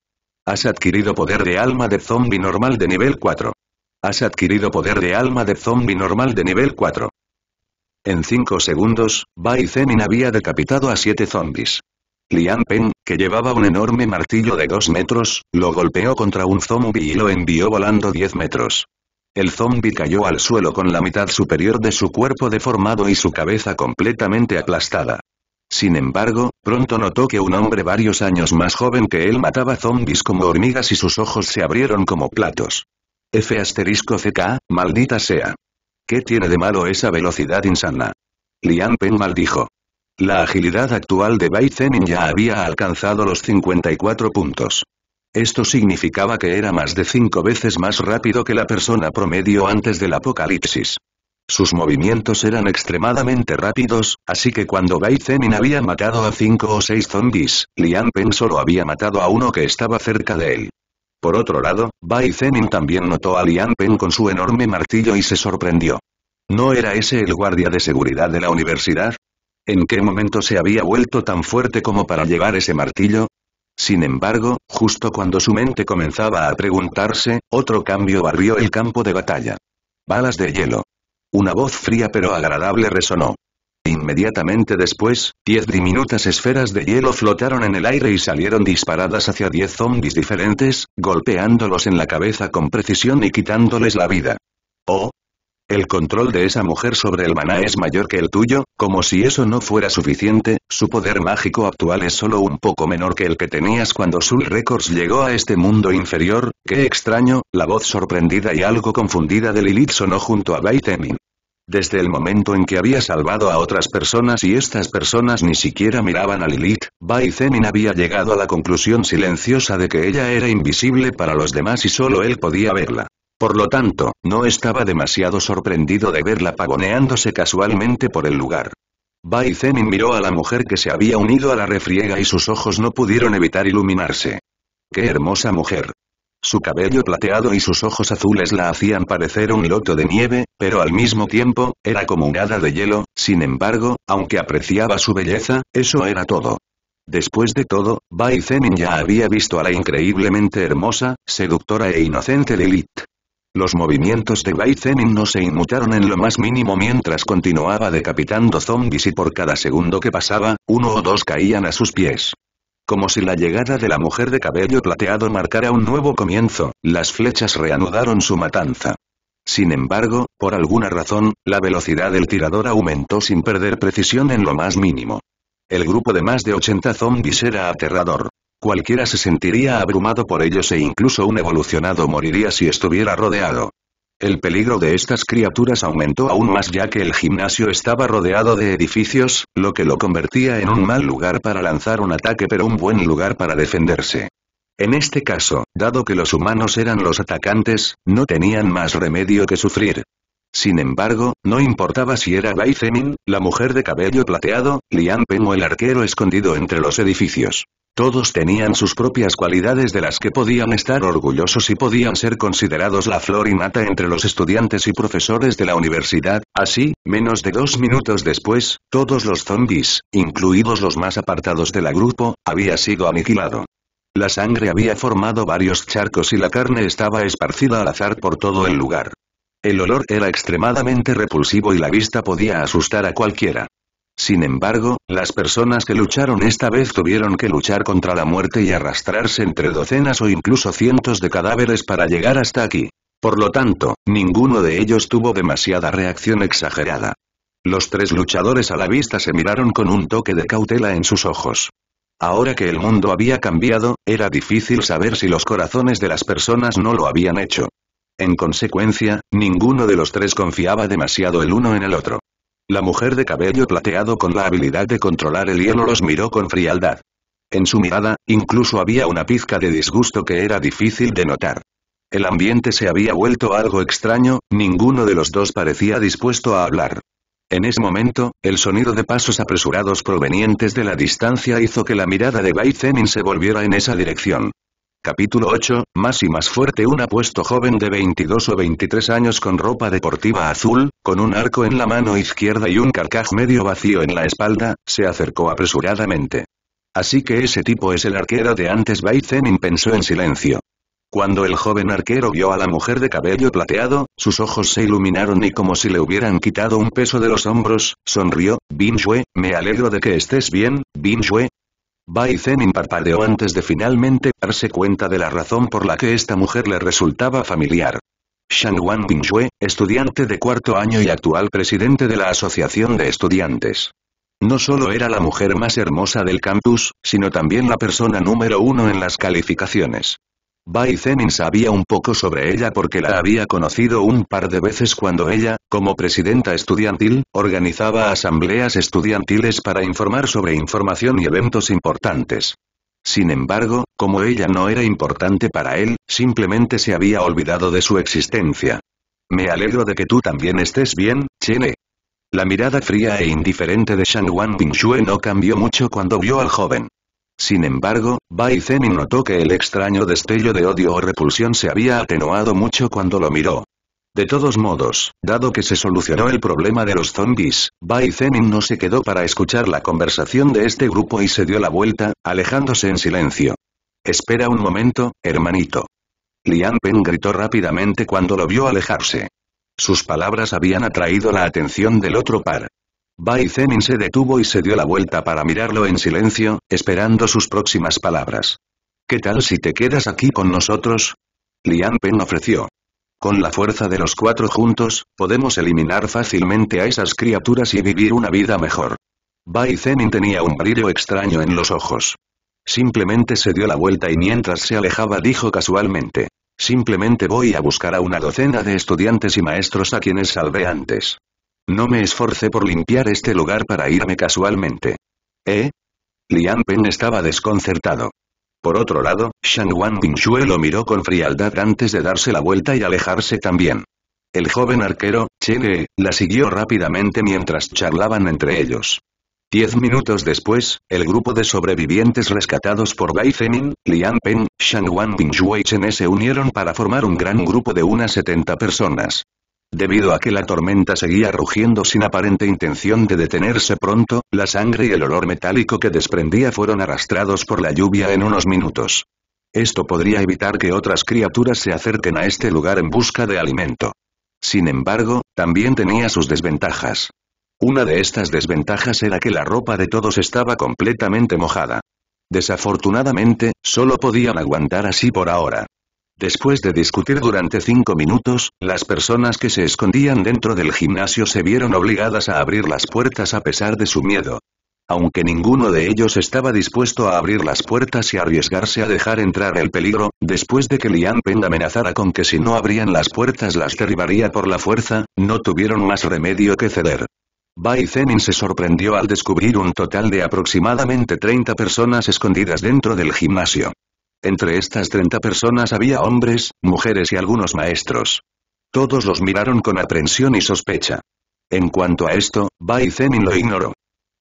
Has adquirido poder de alma de zombie normal de nivel 4. Has adquirido poder de alma de zombie normal de nivel 4. En 5 segundos, Bai Zemin había decapitado a 7 zombies. Lian Peng, que llevaba un enorme martillo de 2 metros, lo golpeó contra un zombie y lo envió volando 10 metros. El zombi cayó al suelo con la mitad superior de su cuerpo deformado y su cabeza completamente aplastada. Sin embargo, pronto notó que un hombre varios años más joven que él mataba zombis como hormigas y sus ojos se abrieron como platos. F asterisco CK, maldita sea. ¿Qué tiene de malo esa velocidad insana? Lian Pen maldijo. La agilidad actual de Bai Zemin ya había alcanzado los 54 puntos. Esto significaba que era más de cinco veces más rápido que la persona promedio antes del apocalipsis. Sus movimientos eran extremadamente rápidos, así que cuando Bai Zemin había matado a cinco o seis zombies, Lian Pen solo había matado a uno que estaba cerca de él. Por otro lado, Bai Zenin también notó a Lian Pen con su enorme martillo y se sorprendió. ¿No era ese el guardia de seguridad de la universidad? ¿En qué momento se había vuelto tan fuerte como para llevar ese martillo? Sin embargo, justo cuando su mente comenzaba a preguntarse, otro cambio barrió el campo de batalla. Balas de hielo. Una voz fría pero agradable resonó. Inmediatamente después, diez diminutas esferas de hielo flotaron en el aire y salieron disparadas hacia diez zombies diferentes, golpeándolos en la cabeza con precisión y quitándoles la vida. ¡Oh! El control de esa mujer sobre el maná es mayor que el tuyo, como si eso no fuera suficiente, su poder mágico actual es solo un poco menor que el que tenías cuando Soul Records llegó a este mundo inferior, qué extraño, la voz sorprendida y algo confundida de Lilith sonó junto a Baitemin. Desde el momento en que había salvado a otras personas y estas personas ni siquiera miraban a Lilith, Bai había llegado a la conclusión silenciosa de que ella era invisible para los demás y solo él podía verla. Por lo tanto, no estaba demasiado sorprendido de verla pavoneándose casualmente por el lugar. Bai miró a la mujer que se había unido a la refriega y sus ojos no pudieron evitar iluminarse. ¡Qué hermosa mujer! Su cabello plateado y sus ojos azules la hacían parecer un loto de nieve, pero al mismo tiempo, era como un hada de hielo, sin embargo, aunque apreciaba su belleza, eso era todo. Después de todo, Bai ya había visto a la increíblemente hermosa, seductora e inocente Lilith. Los movimientos de Bai no se inmutaron en lo más mínimo mientras continuaba decapitando zombies y por cada segundo que pasaba, uno o dos caían a sus pies. Como si la llegada de la mujer de cabello plateado marcara un nuevo comienzo, las flechas reanudaron su matanza. Sin embargo, por alguna razón, la velocidad del tirador aumentó sin perder precisión en lo más mínimo. El grupo de más de 80 zombies era aterrador. Cualquiera se sentiría abrumado por ellos e incluso un evolucionado moriría si estuviera rodeado. El peligro de estas criaturas aumentó aún más ya que el gimnasio estaba rodeado de edificios, lo que lo convertía en un mal lugar para lanzar un ataque pero un buen lugar para defenderse. En este caso, dado que los humanos eran los atacantes, no tenían más remedio que sufrir. Sin embargo, no importaba si era Bai la mujer de cabello plateado, Lian Peng o el arquero escondido entre los edificios. Todos tenían sus propias cualidades de las que podían estar orgullosos y podían ser considerados la flor y mata entre los estudiantes y profesores de la universidad, así, menos de dos minutos después, todos los zombies, incluidos los más apartados de la grupo, había sido aniquilado. La sangre había formado varios charcos y la carne estaba esparcida al azar por todo el lugar. El olor era extremadamente repulsivo y la vista podía asustar a cualquiera. Sin embargo, las personas que lucharon esta vez tuvieron que luchar contra la muerte y arrastrarse entre docenas o incluso cientos de cadáveres para llegar hasta aquí. Por lo tanto, ninguno de ellos tuvo demasiada reacción exagerada. Los tres luchadores a la vista se miraron con un toque de cautela en sus ojos. Ahora que el mundo había cambiado, era difícil saber si los corazones de las personas no lo habían hecho. En consecuencia, ninguno de los tres confiaba demasiado el uno en el otro. La mujer de cabello plateado con la habilidad de controlar el hielo los miró con frialdad. En su mirada, incluso había una pizca de disgusto que era difícil de notar. El ambiente se había vuelto algo extraño, ninguno de los dos parecía dispuesto a hablar. En ese momento, el sonido de pasos apresurados provenientes de la distancia hizo que la mirada de Bai se volviera en esa dirección. Capítulo 8, más y más fuerte un apuesto joven de 22 o 23 años con ropa deportiva azul, con un arco en la mano izquierda y un carcaj medio vacío en la espalda, se acercó apresuradamente. Así que ese tipo es el arquero de antes Baizenin pensó en silencio. Cuando el joven arquero vio a la mujer de cabello plateado, sus ojos se iluminaron y como si le hubieran quitado un peso de los hombros, sonrió, Bin me alegro de que estés bien, Bin Bai Zen parpadeó antes de finalmente darse cuenta de la razón por la que esta mujer le resultaba familiar. Shang Wan estudiante de cuarto año y actual presidente de la Asociación de Estudiantes. No solo era la mujer más hermosa del campus, sino también la persona número uno en las calificaciones. Bai Zemin sabía un poco sobre ella porque la había conocido un par de veces cuando ella, como presidenta estudiantil, organizaba asambleas estudiantiles para informar sobre información y eventos importantes. Sin embargo, como ella no era importante para él, simplemente se había olvidado de su existencia. Me alegro de que tú también estés bien, Chene. La mirada fría e indiferente de Shang Wan Bingxue no cambió mucho cuando vio al joven. Sin embargo, Bai Zenin notó que el extraño destello de odio o repulsión se había atenuado mucho cuando lo miró. De todos modos, dado que se solucionó el problema de los zombies, Bai Zenin no se quedó para escuchar la conversación de este grupo y se dio la vuelta, alejándose en silencio. Espera un momento, hermanito. Lian Pen gritó rápidamente cuando lo vio alejarse. Sus palabras habían atraído la atención del otro par. Bai se detuvo y se dio la vuelta para mirarlo en silencio, esperando sus próximas palabras. ¿Qué tal si te quedas aquí con nosotros? Lian Pen ofreció. Con la fuerza de los cuatro juntos, podemos eliminar fácilmente a esas criaturas y vivir una vida mejor. Bai tenía un brillo extraño en los ojos. Simplemente se dio la vuelta y mientras se alejaba dijo casualmente. Simplemente voy a buscar a una docena de estudiantes y maestros a quienes salvé antes. No me esforcé por limpiar este lugar para irme casualmente. ¿Eh? Lian Pen estaba desconcertado. Por otro lado, Shang Wan Shue lo miró con frialdad antes de darse la vuelta y alejarse también. El joven arquero, e, la siguió rápidamente mientras charlaban entre ellos. Diez minutos después, el grupo de sobrevivientes rescatados por Gai Zemin, Lian Pen, Shang Wan y Chen se unieron para formar un gran grupo de unas 70 personas. Debido a que la tormenta seguía rugiendo sin aparente intención de detenerse pronto, la sangre y el olor metálico que desprendía fueron arrastrados por la lluvia en unos minutos. Esto podría evitar que otras criaturas se acerquen a este lugar en busca de alimento. Sin embargo, también tenía sus desventajas. Una de estas desventajas era que la ropa de todos estaba completamente mojada. Desafortunadamente, solo podían aguantar así por ahora. Después de discutir durante cinco minutos, las personas que se escondían dentro del gimnasio se vieron obligadas a abrir las puertas a pesar de su miedo. Aunque ninguno de ellos estaba dispuesto a abrir las puertas y arriesgarse a dejar entrar el peligro, después de que Lian Peng amenazara con que si no abrían las puertas las derribaría por la fuerza, no tuvieron más remedio que ceder. Bai Zenin se sorprendió al descubrir un total de aproximadamente 30 personas escondidas dentro del gimnasio. Entre estas 30 personas había hombres, mujeres y algunos maestros. Todos los miraron con aprensión y sospecha. En cuanto a esto, Bai Zenin lo ignoró.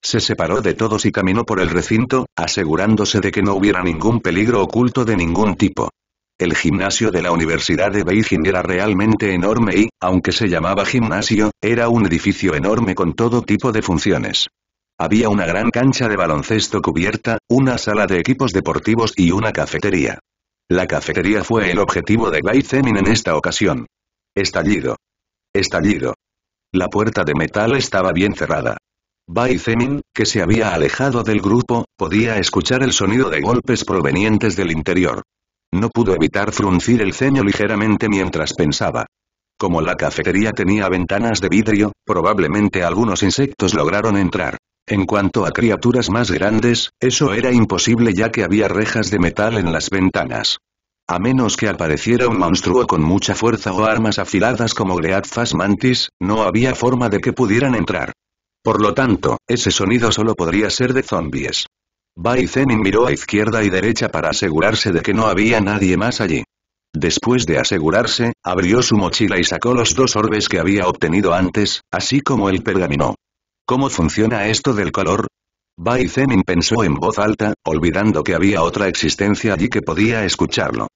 Se separó de todos y caminó por el recinto, asegurándose de que no hubiera ningún peligro oculto de ningún tipo. El gimnasio de la Universidad de Beijing era realmente enorme y, aunque se llamaba gimnasio, era un edificio enorme con todo tipo de funciones. Había una gran cancha de baloncesto cubierta, una sala de equipos deportivos y una cafetería. La cafetería fue el objetivo de Baizemin Zemin en esta ocasión. Estallido. Estallido. La puerta de metal estaba bien cerrada. Bai Zemin, que se había alejado del grupo, podía escuchar el sonido de golpes provenientes del interior. No pudo evitar fruncir el ceño ligeramente mientras pensaba. Como la cafetería tenía ventanas de vidrio, probablemente algunos insectos lograron entrar. En cuanto a criaturas más grandes, eso era imposible ya que había rejas de metal en las ventanas. A menos que apareciera un monstruo con mucha fuerza o armas afiladas como Greatfast Mantis, no había forma de que pudieran entrar. Por lo tanto, ese sonido solo podría ser de zombies. Bai miró a izquierda y derecha para asegurarse de que no había nadie más allí. Después de asegurarse, abrió su mochila y sacó los dos orbes que había obtenido antes, así como el pergamino. ¿Cómo funciona esto del color? Bai pensó en voz alta, olvidando que había otra existencia allí que podía escucharlo.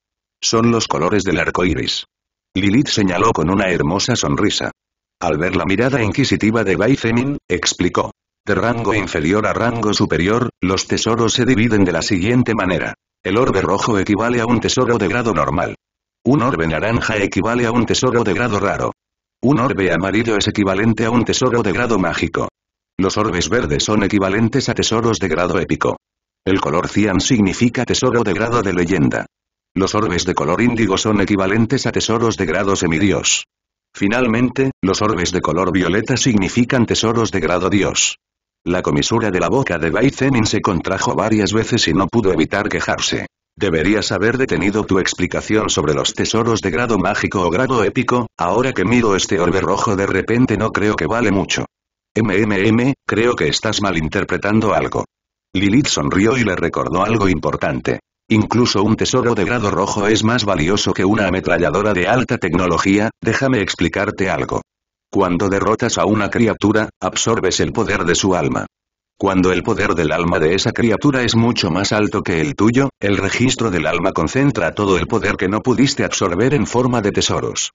Son los colores del arco iris. Lilith señaló con una hermosa sonrisa. Al ver la mirada inquisitiva de Bai explicó. De rango inferior a rango superior, los tesoros se dividen de la siguiente manera. El orbe rojo equivale a un tesoro de grado normal. Un orbe naranja equivale a un tesoro de grado raro. Un orbe amarillo es equivalente a un tesoro de grado mágico. Los orbes verdes son equivalentes a tesoros de grado épico. El color cian significa tesoro de grado de leyenda. Los orbes de color índigo son equivalentes a tesoros de grado semidios. Finalmente, los orbes de color violeta significan tesoros de grado dios. La comisura de la boca de Bai se contrajo varias veces y no pudo evitar quejarse. Deberías haber detenido tu explicación sobre los tesoros de grado mágico o grado épico, ahora que miro este orbe rojo de repente no creo que vale mucho. MMM, creo que estás malinterpretando algo. Lilith sonrió y le recordó algo importante. Incluso un tesoro de grado rojo es más valioso que una ametralladora de alta tecnología, déjame explicarte algo. Cuando derrotas a una criatura, absorbes el poder de su alma. Cuando el poder del alma de esa criatura es mucho más alto que el tuyo, el registro del alma concentra todo el poder que no pudiste absorber en forma de tesoros.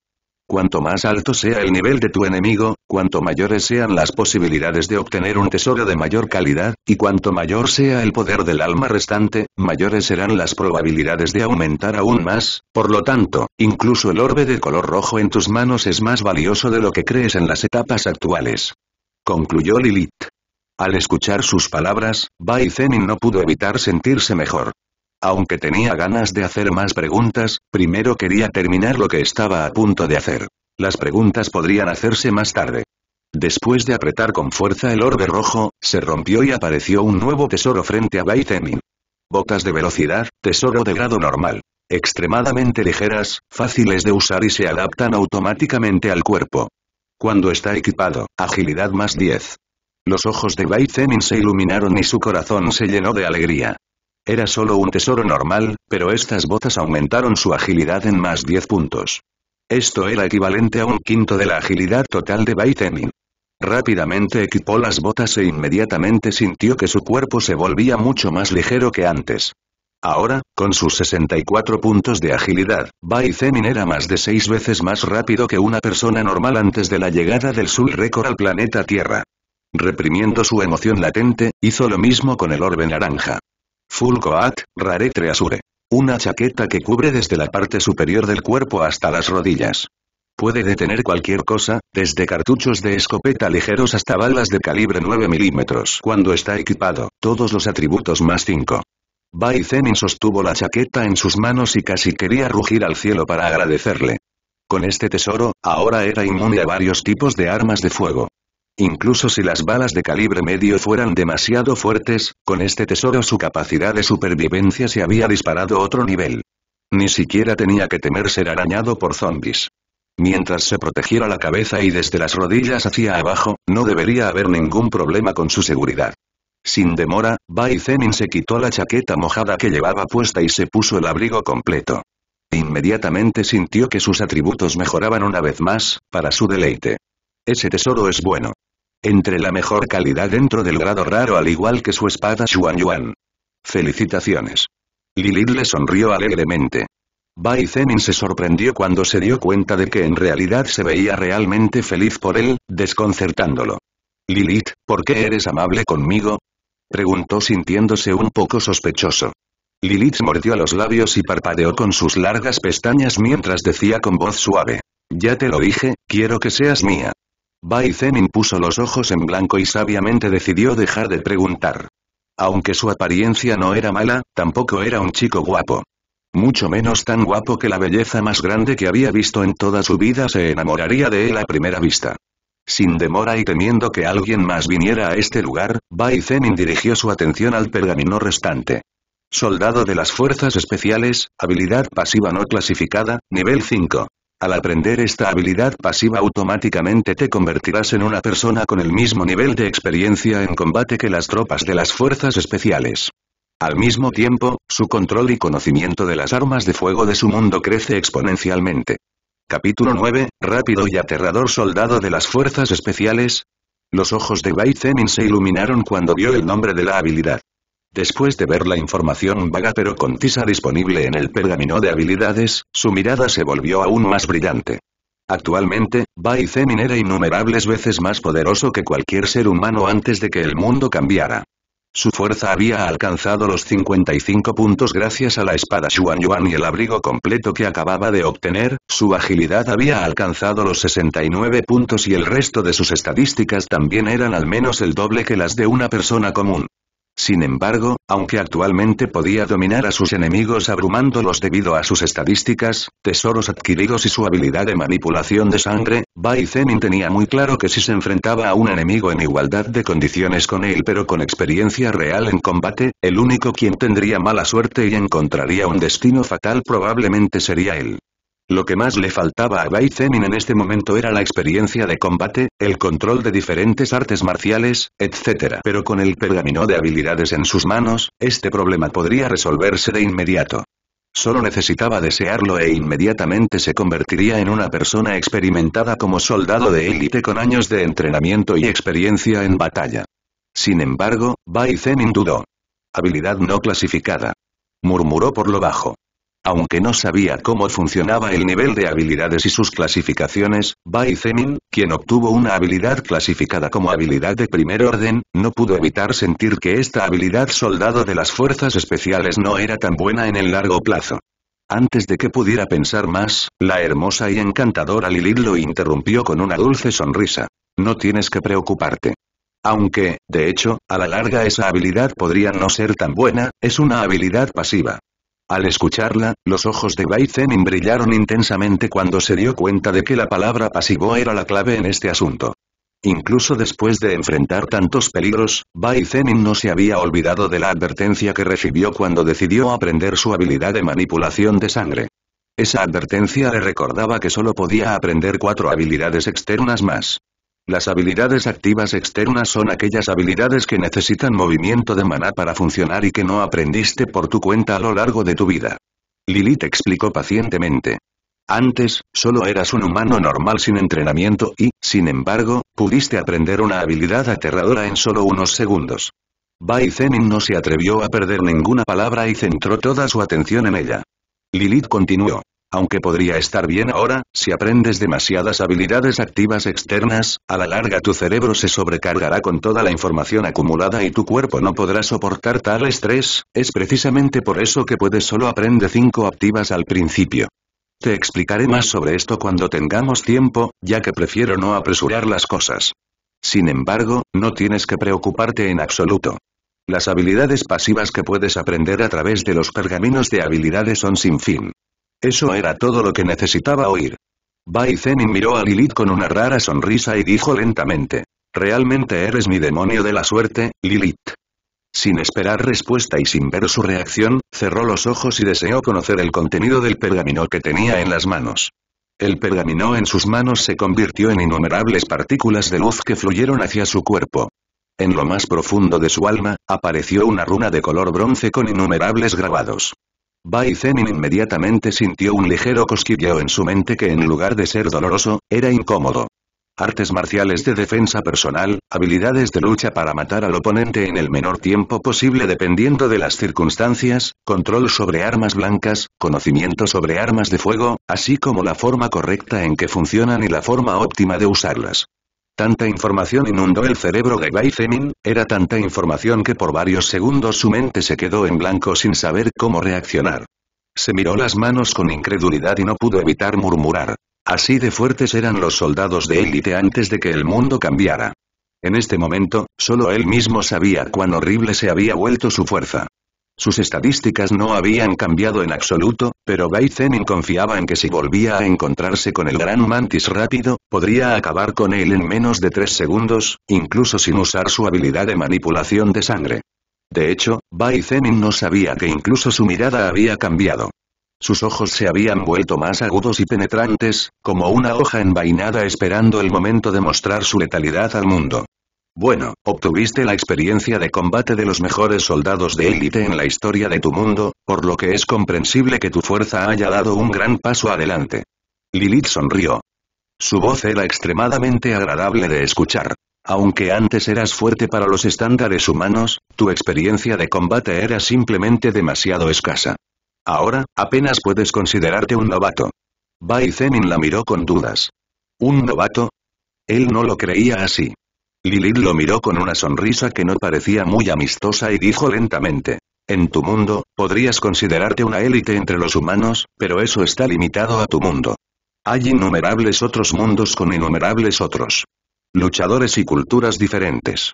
Cuanto más alto sea el nivel de tu enemigo, cuanto mayores sean las posibilidades de obtener un tesoro de mayor calidad, y cuanto mayor sea el poder del alma restante, mayores serán las probabilidades de aumentar aún más, por lo tanto, incluso el orbe de color rojo en tus manos es más valioso de lo que crees en las etapas actuales. Concluyó Lilith. Al escuchar sus palabras, Bai no pudo evitar sentirse mejor. Aunque tenía ganas de hacer más preguntas, primero quería terminar lo que estaba a punto de hacer. Las preguntas podrían hacerse más tarde. Después de apretar con fuerza el orbe rojo, se rompió y apareció un nuevo tesoro frente a Baitemin. Botas de velocidad, tesoro de grado normal. Extremadamente ligeras, fáciles de usar y se adaptan automáticamente al cuerpo. Cuando está equipado, agilidad más 10. Los ojos de Baitemin se iluminaron y su corazón se llenó de alegría. Era solo un tesoro normal, pero estas botas aumentaron su agilidad en más 10 puntos. Esto era equivalente a un quinto de la agilidad total de Baitemin. Rápidamente equipó las botas e inmediatamente sintió que su cuerpo se volvía mucho más ligero que antes. Ahora, con sus 64 puntos de agilidad, Bai era más de 6 veces más rápido que una persona normal antes de la llegada del Sul Record al planeta Tierra. Reprimiendo su emoción latente, hizo lo mismo con el orbe naranja. Full Coat, Rare Treasure. Una chaqueta que cubre desde la parte superior del cuerpo hasta las rodillas. Puede detener cualquier cosa, desde cartuchos de escopeta ligeros hasta balas de calibre 9 milímetros. Cuando está equipado, todos los atributos más 5. Bai sostuvo la chaqueta en sus manos y casi quería rugir al cielo para agradecerle. Con este tesoro, ahora era inmune a varios tipos de armas de fuego. Incluso si las balas de calibre medio fueran demasiado fuertes, con este tesoro su capacidad de supervivencia se había disparado a otro nivel. Ni siquiera tenía que temer ser arañado por zombies. Mientras se protegiera la cabeza y desde las rodillas hacia abajo, no debería haber ningún problema con su seguridad. Sin demora, Bai Zenin se quitó la chaqueta mojada que llevaba puesta y se puso el abrigo completo. Inmediatamente sintió que sus atributos mejoraban una vez más, para su deleite. Ese tesoro es bueno. Entre la mejor calidad dentro del grado raro al igual que su espada Xuan Yuan. Felicitaciones. Lilith le sonrió alegremente. Bai Zenin se sorprendió cuando se dio cuenta de que en realidad se veía realmente feliz por él, desconcertándolo. Lilith, ¿por qué eres amable conmigo? Preguntó sintiéndose un poco sospechoso. Lilith mordió los labios y parpadeó con sus largas pestañas mientras decía con voz suave. Ya te lo dije, quiero que seas mía. Bai puso los ojos en blanco y sabiamente decidió dejar de preguntar. Aunque su apariencia no era mala, tampoco era un chico guapo. Mucho menos tan guapo que la belleza más grande que había visto en toda su vida se enamoraría de él a primera vista. Sin demora y temiendo que alguien más viniera a este lugar, Bai dirigió su atención al pergamino restante. Soldado de las Fuerzas Especiales, habilidad pasiva no clasificada, nivel 5. Al aprender esta habilidad pasiva automáticamente te convertirás en una persona con el mismo nivel de experiencia en combate que las tropas de las fuerzas especiales. Al mismo tiempo, su control y conocimiento de las armas de fuego de su mundo crece exponencialmente. Capítulo 9, Rápido y aterrador soldado de las fuerzas especiales. Los ojos de Bai se iluminaron cuando vio el nombre de la habilidad. Después de ver la información vaga pero concisa disponible en el pergamino de habilidades, su mirada se volvió aún más brillante. Actualmente, Bai Zemin era innumerables veces más poderoso que cualquier ser humano antes de que el mundo cambiara. Su fuerza había alcanzado los 55 puntos gracias a la espada Xuan Yuan y el abrigo completo que acababa de obtener, su agilidad había alcanzado los 69 puntos y el resto de sus estadísticas también eran al menos el doble que las de una persona común. Sin embargo, aunque actualmente podía dominar a sus enemigos abrumándolos debido a sus estadísticas, tesoros adquiridos y su habilidad de manipulación de sangre, Bai tenía muy claro que si se enfrentaba a un enemigo en igualdad de condiciones con él pero con experiencia real en combate, el único quien tendría mala suerte y encontraría un destino fatal probablemente sería él. Lo que más le faltaba a Bai Zemin en este momento era la experiencia de combate, el control de diferentes artes marciales, etc. Pero con el pergamino de habilidades en sus manos, este problema podría resolverse de inmediato. Solo necesitaba desearlo e inmediatamente se convertiría en una persona experimentada como soldado de élite con años de entrenamiento y experiencia en batalla. Sin embargo, Bai Zemin dudó. Habilidad no clasificada. Murmuró por lo bajo. Aunque no sabía cómo funcionaba el nivel de habilidades y sus clasificaciones, Bai quien obtuvo una habilidad clasificada como habilidad de primer orden, no pudo evitar sentir que esta habilidad soldado de las fuerzas especiales no era tan buena en el largo plazo. Antes de que pudiera pensar más, la hermosa y encantadora Lilith lo interrumpió con una dulce sonrisa. No tienes que preocuparte. Aunque, de hecho, a la larga esa habilidad podría no ser tan buena, es una habilidad pasiva. Al escucharla, los ojos de Bai brillaron intensamente cuando se dio cuenta de que la palabra pasivo era la clave en este asunto. Incluso después de enfrentar tantos peligros, Bai no se había olvidado de la advertencia que recibió cuando decidió aprender su habilidad de manipulación de sangre. Esa advertencia le recordaba que solo podía aprender cuatro habilidades externas más. Las habilidades activas externas son aquellas habilidades que necesitan movimiento de maná para funcionar y que no aprendiste por tu cuenta a lo largo de tu vida. Lilith explicó pacientemente. Antes, solo eras un humano normal sin entrenamiento y, sin embargo, pudiste aprender una habilidad aterradora en solo unos segundos. Bai no se atrevió a perder ninguna palabra y centró toda su atención en ella. Lilith continuó. Aunque podría estar bien ahora, si aprendes demasiadas habilidades activas externas, a la larga tu cerebro se sobrecargará con toda la información acumulada y tu cuerpo no podrá soportar tal estrés, es precisamente por eso que puedes solo aprender 5 activas al principio. Te explicaré más sobre esto cuando tengamos tiempo, ya que prefiero no apresurar las cosas. Sin embargo, no tienes que preocuparte en absoluto. Las habilidades pasivas que puedes aprender a través de los pergaminos de habilidades son sin fin. Eso era todo lo que necesitaba oír. Bai miró a Lilith con una rara sonrisa y dijo lentamente. Realmente eres mi demonio de la suerte, Lilith. Sin esperar respuesta y sin ver su reacción, cerró los ojos y deseó conocer el contenido del pergamino que tenía en las manos. El pergamino en sus manos se convirtió en innumerables partículas de luz que fluyeron hacia su cuerpo. En lo más profundo de su alma, apareció una runa de color bronce con innumerables grabados. Bai inmediatamente sintió un ligero cosquilleo en su mente que en lugar de ser doloroso, era incómodo. Artes marciales de defensa personal, habilidades de lucha para matar al oponente en el menor tiempo posible dependiendo de las circunstancias, control sobre armas blancas, conocimiento sobre armas de fuego, así como la forma correcta en que funcionan y la forma óptima de usarlas. Tanta información inundó el cerebro de Bai era tanta información que por varios segundos su mente se quedó en blanco sin saber cómo reaccionar. Se miró las manos con incredulidad y no pudo evitar murmurar. Así de fuertes eran los soldados de élite antes de que el mundo cambiara. En este momento, solo él mismo sabía cuán horrible se había vuelto su fuerza. Sus estadísticas no habían cambiado en absoluto, pero Bai confiaba en que si volvía a encontrarse con el Gran Mantis rápido, podría acabar con él en menos de tres segundos, incluso sin usar su habilidad de manipulación de sangre. De hecho, Bai no sabía que incluso su mirada había cambiado. Sus ojos se habían vuelto más agudos y penetrantes, como una hoja envainada esperando el momento de mostrar su letalidad al mundo. Bueno, obtuviste la experiencia de combate de los mejores soldados de élite en la historia de tu mundo, por lo que es comprensible que tu fuerza haya dado un gran paso adelante. Lilith sonrió. Su voz era extremadamente agradable de escuchar. Aunque antes eras fuerte para los estándares humanos, tu experiencia de combate era simplemente demasiado escasa. Ahora, apenas puedes considerarte un novato. Bai Zemin la miró con dudas. ¿Un novato? Él no lo creía así. Lilith lo miró con una sonrisa que no parecía muy amistosa y dijo lentamente. En tu mundo, podrías considerarte una élite entre los humanos, pero eso está limitado a tu mundo. Hay innumerables otros mundos con innumerables otros. Luchadores y culturas diferentes.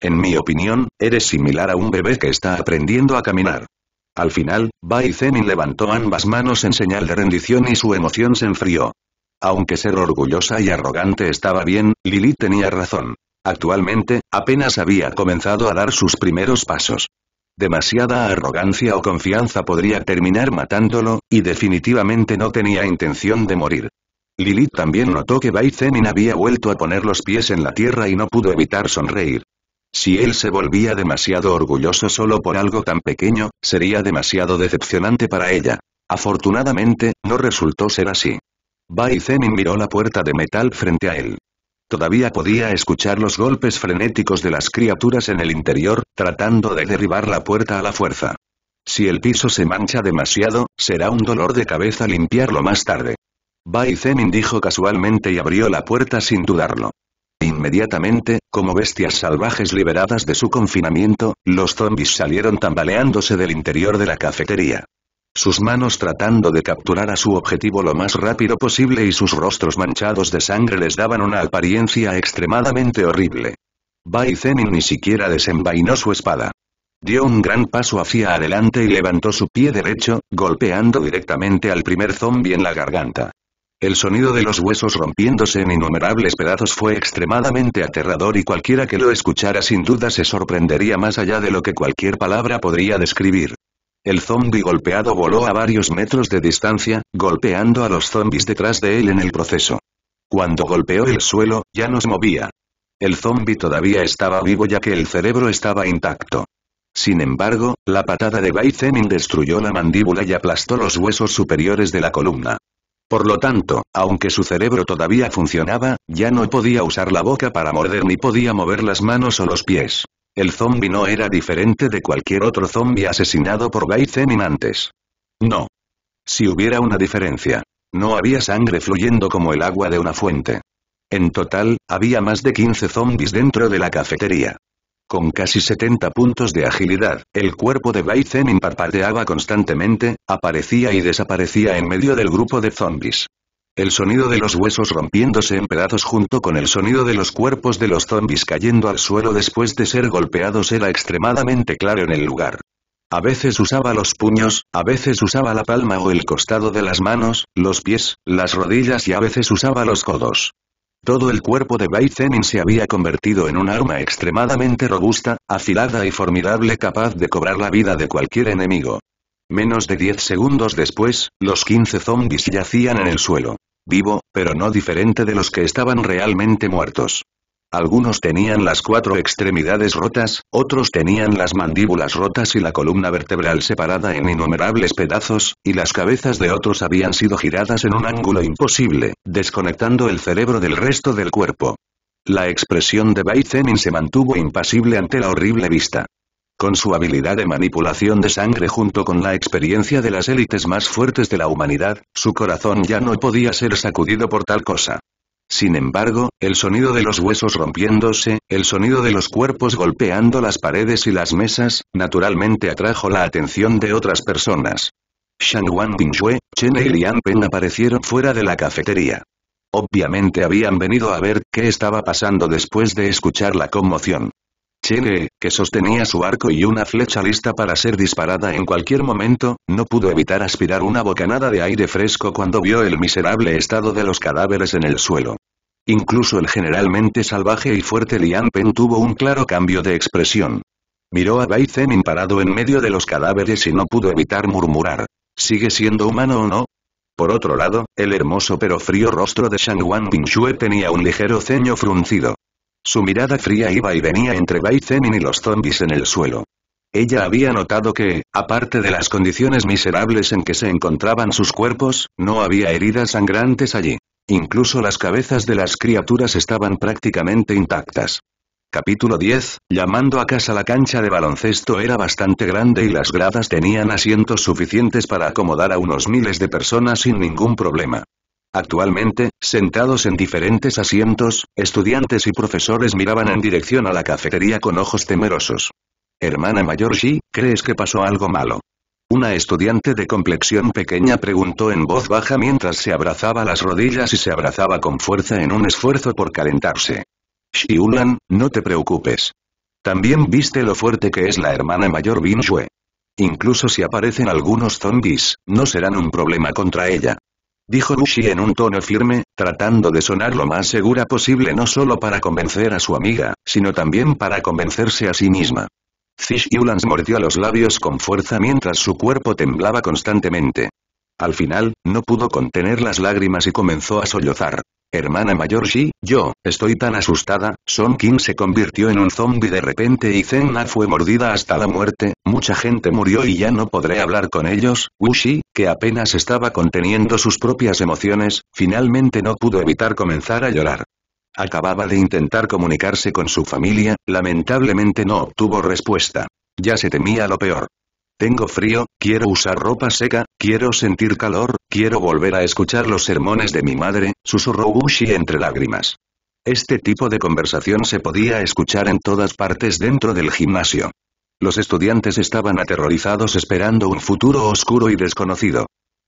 En mi opinión, eres similar a un bebé que está aprendiendo a caminar. Al final, Bai Zemin levantó ambas manos en señal de rendición y su emoción se enfrió. Aunque ser orgullosa y arrogante estaba bien, Lilith tenía razón. Actualmente, apenas había comenzado a dar sus primeros pasos. Demasiada arrogancia o confianza podría terminar matándolo, y definitivamente no tenía intención de morir. Lilith también notó que Bai había vuelto a poner los pies en la tierra y no pudo evitar sonreír. Si él se volvía demasiado orgulloso solo por algo tan pequeño, sería demasiado decepcionante para ella. Afortunadamente, no resultó ser así. Bai miró la puerta de metal frente a él. Todavía podía escuchar los golpes frenéticos de las criaturas en el interior, tratando de derribar la puerta a la fuerza. Si el piso se mancha demasiado, será un dolor de cabeza limpiarlo más tarde. Bai Zemin dijo casualmente y abrió la puerta sin dudarlo. Inmediatamente, como bestias salvajes liberadas de su confinamiento, los zombis salieron tambaleándose del interior de la cafetería sus manos tratando de capturar a su objetivo lo más rápido posible y sus rostros manchados de sangre les daban una apariencia extremadamente horrible. Bai ni siquiera desenvainó su espada. Dio un gran paso hacia adelante y levantó su pie derecho, golpeando directamente al primer zombie en la garganta. El sonido de los huesos rompiéndose en innumerables pedazos fue extremadamente aterrador y cualquiera que lo escuchara sin duda se sorprendería más allá de lo que cualquier palabra podría describir. El zombi golpeado voló a varios metros de distancia, golpeando a los zombis detrás de él en el proceso. Cuando golpeó el suelo, ya nos movía. El zombi todavía estaba vivo ya que el cerebro estaba intacto. Sin embargo, la patada de Bai destruyó la mandíbula y aplastó los huesos superiores de la columna. Por lo tanto, aunque su cerebro todavía funcionaba, ya no podía usar la boca para morder ni podía mover las manos o los pies. El zombi no era diferente de cualquier otro zombi asesinado por Zenin antes. No. Si hubiera una diferencia. No había sangre fluyendo como el agua de una fuente. En total, había más de 15 zombis dentro de la cafetería. Con casi 70 puntos de agilidad, el cuerpo de Baizenin parpadeaba constantemente, aparecía y desaparecía en medio del grupo de zombis. El sonido de los huesos rompiéndose en pedazos junto con el sonido de los cuerpos de los zombies cayendo al suelo después de ser golpeados era extremadamente claro en el lugar. A veces usaba los puños, a veces usaba la palma o el costado de las manos, los pies, las rodillas y a veces usaba los codos. Todo el cuerpo de Bai se había convertido en un arma extremadamente robusta, afilada y formidable capaz de cobrar la vida de cualquier enemigo. Menos de 10 segundos después, los 15 zombies yacían en el suelo vivo, pero no diferente de los que estaban realmente muertos. Algunos tenían las cuatro extremidades rotas, otros tenían las mandíbulas rotas y la columna vertebral separada en innumerables pedazos, y las cabezas de otros habían sido giradas en un ángulo imposible, desconectando el cerebro del resto del cuerpo. La expresión de Bai se mantuvo impasible ante la horrible vista. Con su habilidad de manipulación de sangre junto con la experiencia de las élites más fuertes de la humanidad, su corazón ya no podía ser sacudido por tal cosa. Sin embargo, el sonido de los huesos rompiéndose, el sonido de los cuerpos golpeando las paredes y las mesas, naturalmente atrajo la atención de otras personas. Shang Wan shue Chen y Lian Pen aparecieron fuera de la cafetería. Obviamente habían venido a ver qué estaba pasando después de escuchar la conmoción. Chene, que sostenía su arco y una flecha lista para ser disparada en cualquier momento, no pudo evitar aspirar una bocanada de aire fresco cuando vio el miserable estado de los cadáveres en el suelo. Incluso el generalmente salvaje y fuerte Lian Pen tuvo un claro cambio de expresión. Miró a Bai Zemin parado en medio de los cadáveres y no pudo evitar murmurar. ¿Sigue siendo humano o no? Por otro lado, el hermoso pero frío rostro de Shang Wan Shue tenía un ligero ceño fruncido. Su mirada fría iba y venía entre Bai y los zombis en el suelo. Ella había notado que, aparte de las condiciones miserables en que se encontraban sus cuerpos, no había heridas sangrantes allí. Incluso las cabezas de las criaturas estaban prácticamente intactas. Capítulo 10. Llamando a casa la cancha de baloncesto era bastante grande y las gradas tenían asientos suficientes para acomodar a unos miles de personas sin ningún problema. Actualmente, sentados en diferentes asientos, estudiantes y profesores miraban en dirección a la cafetería con ojos temerosos. Hermana mayor Shi, ¿crees que pasó algo malo? Una estudiante de complexión pequeña preguntó en voz baja mientras se abrazaba las rodillas y se abrazaba con fuerza en un esfuerzo por calentarse. Shiulan, no te preocupes. También viste lo fuerte que es la hermana mayor Bin Incluso si aparecen algunos zombies, no serán un problema contra ella dijo Lucy en un tono firme, tratando de sonar lo más segura posible no solo para convencer a su amiga, sino también para convencerse a sí misma. Zish Yulans mordió los labios con fuerza mientras su cuerpo temblaba constantemente. Al final, no pudo contener las lágrimas y comenzó a sollozar. Hermana mayor Shi, yo, estoy tan asustada, Son King se convirtió en un zombi de repente y Zenna fue mordida hasta la muerte, mucha gente murió y ya no podré hablar con ellos, Shi, que apenas estaba conteniendo sus propias emociones, finalmente no pudo evitar comenzar a llorar. Acababa de intentar comunicarse con su familia, lamentablemente no obtuvo respuesta. Ya se temía lo peor. Tengo frío, quiero usar ropa seca, quiero sentir calor, quiero volver a escuchar los sermones de mi madre, susurró Bushi entre lágrimas. Este tipo de conversación se podía escuchar en todas partes dentro del gimnasio. Los estudiantes estaban aterrorizados esperando un futuro oscuro y desconocido.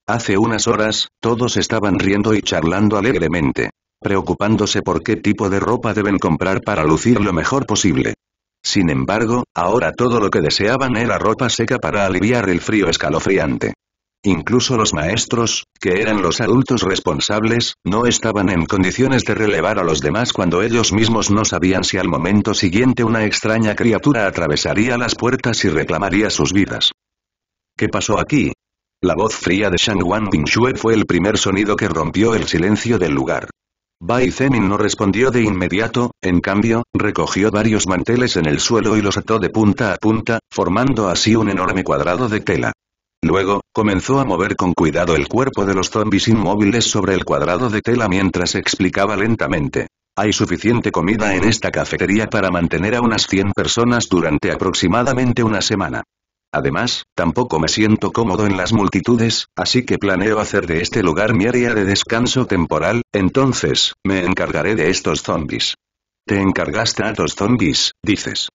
Hace unas horas, todos estaban riendo y charlando alegremente, preocupándose por qué tipo de ropa deben comprar para lucir lo mejor posible. Sin embargo, ahora todo lo que deseaban era ropa seca para aliviar el frío escalofriante. Incluso los maestros, que eran los adultos responsables, no estaban en condiciones de relevar a los demás cuando ellos mismos no sabían si al momento siguiente una extraña criatura atravesaría las puertas y reclamaría sus vidas. ¿Qué pasó aquí? La voz fría de Shang Wan Shue fue el primer sonido que rompió el silencio del lugar. Bai no respondió de inmediato, en cambio, recogió varios manteles en el suelo y los ató de punta a punta, formando así un enorme cuadrado de tela. Luego, comenzó a mover con cuidado el cuerpo de los zombies inmóviles sobre el cuadrado de tela mientras explicaba lentamente. Hay suficiente comida en esta cafetería para mantener a unas 100 personas durante aproximadamente una semana. Además, tampoco me siento cómodo en las multitudes, así que planeo hacer de este lugar mi área de descanso temporal, entonces, me encargaré de estos zombies. Te encargaste a los zombies, dices.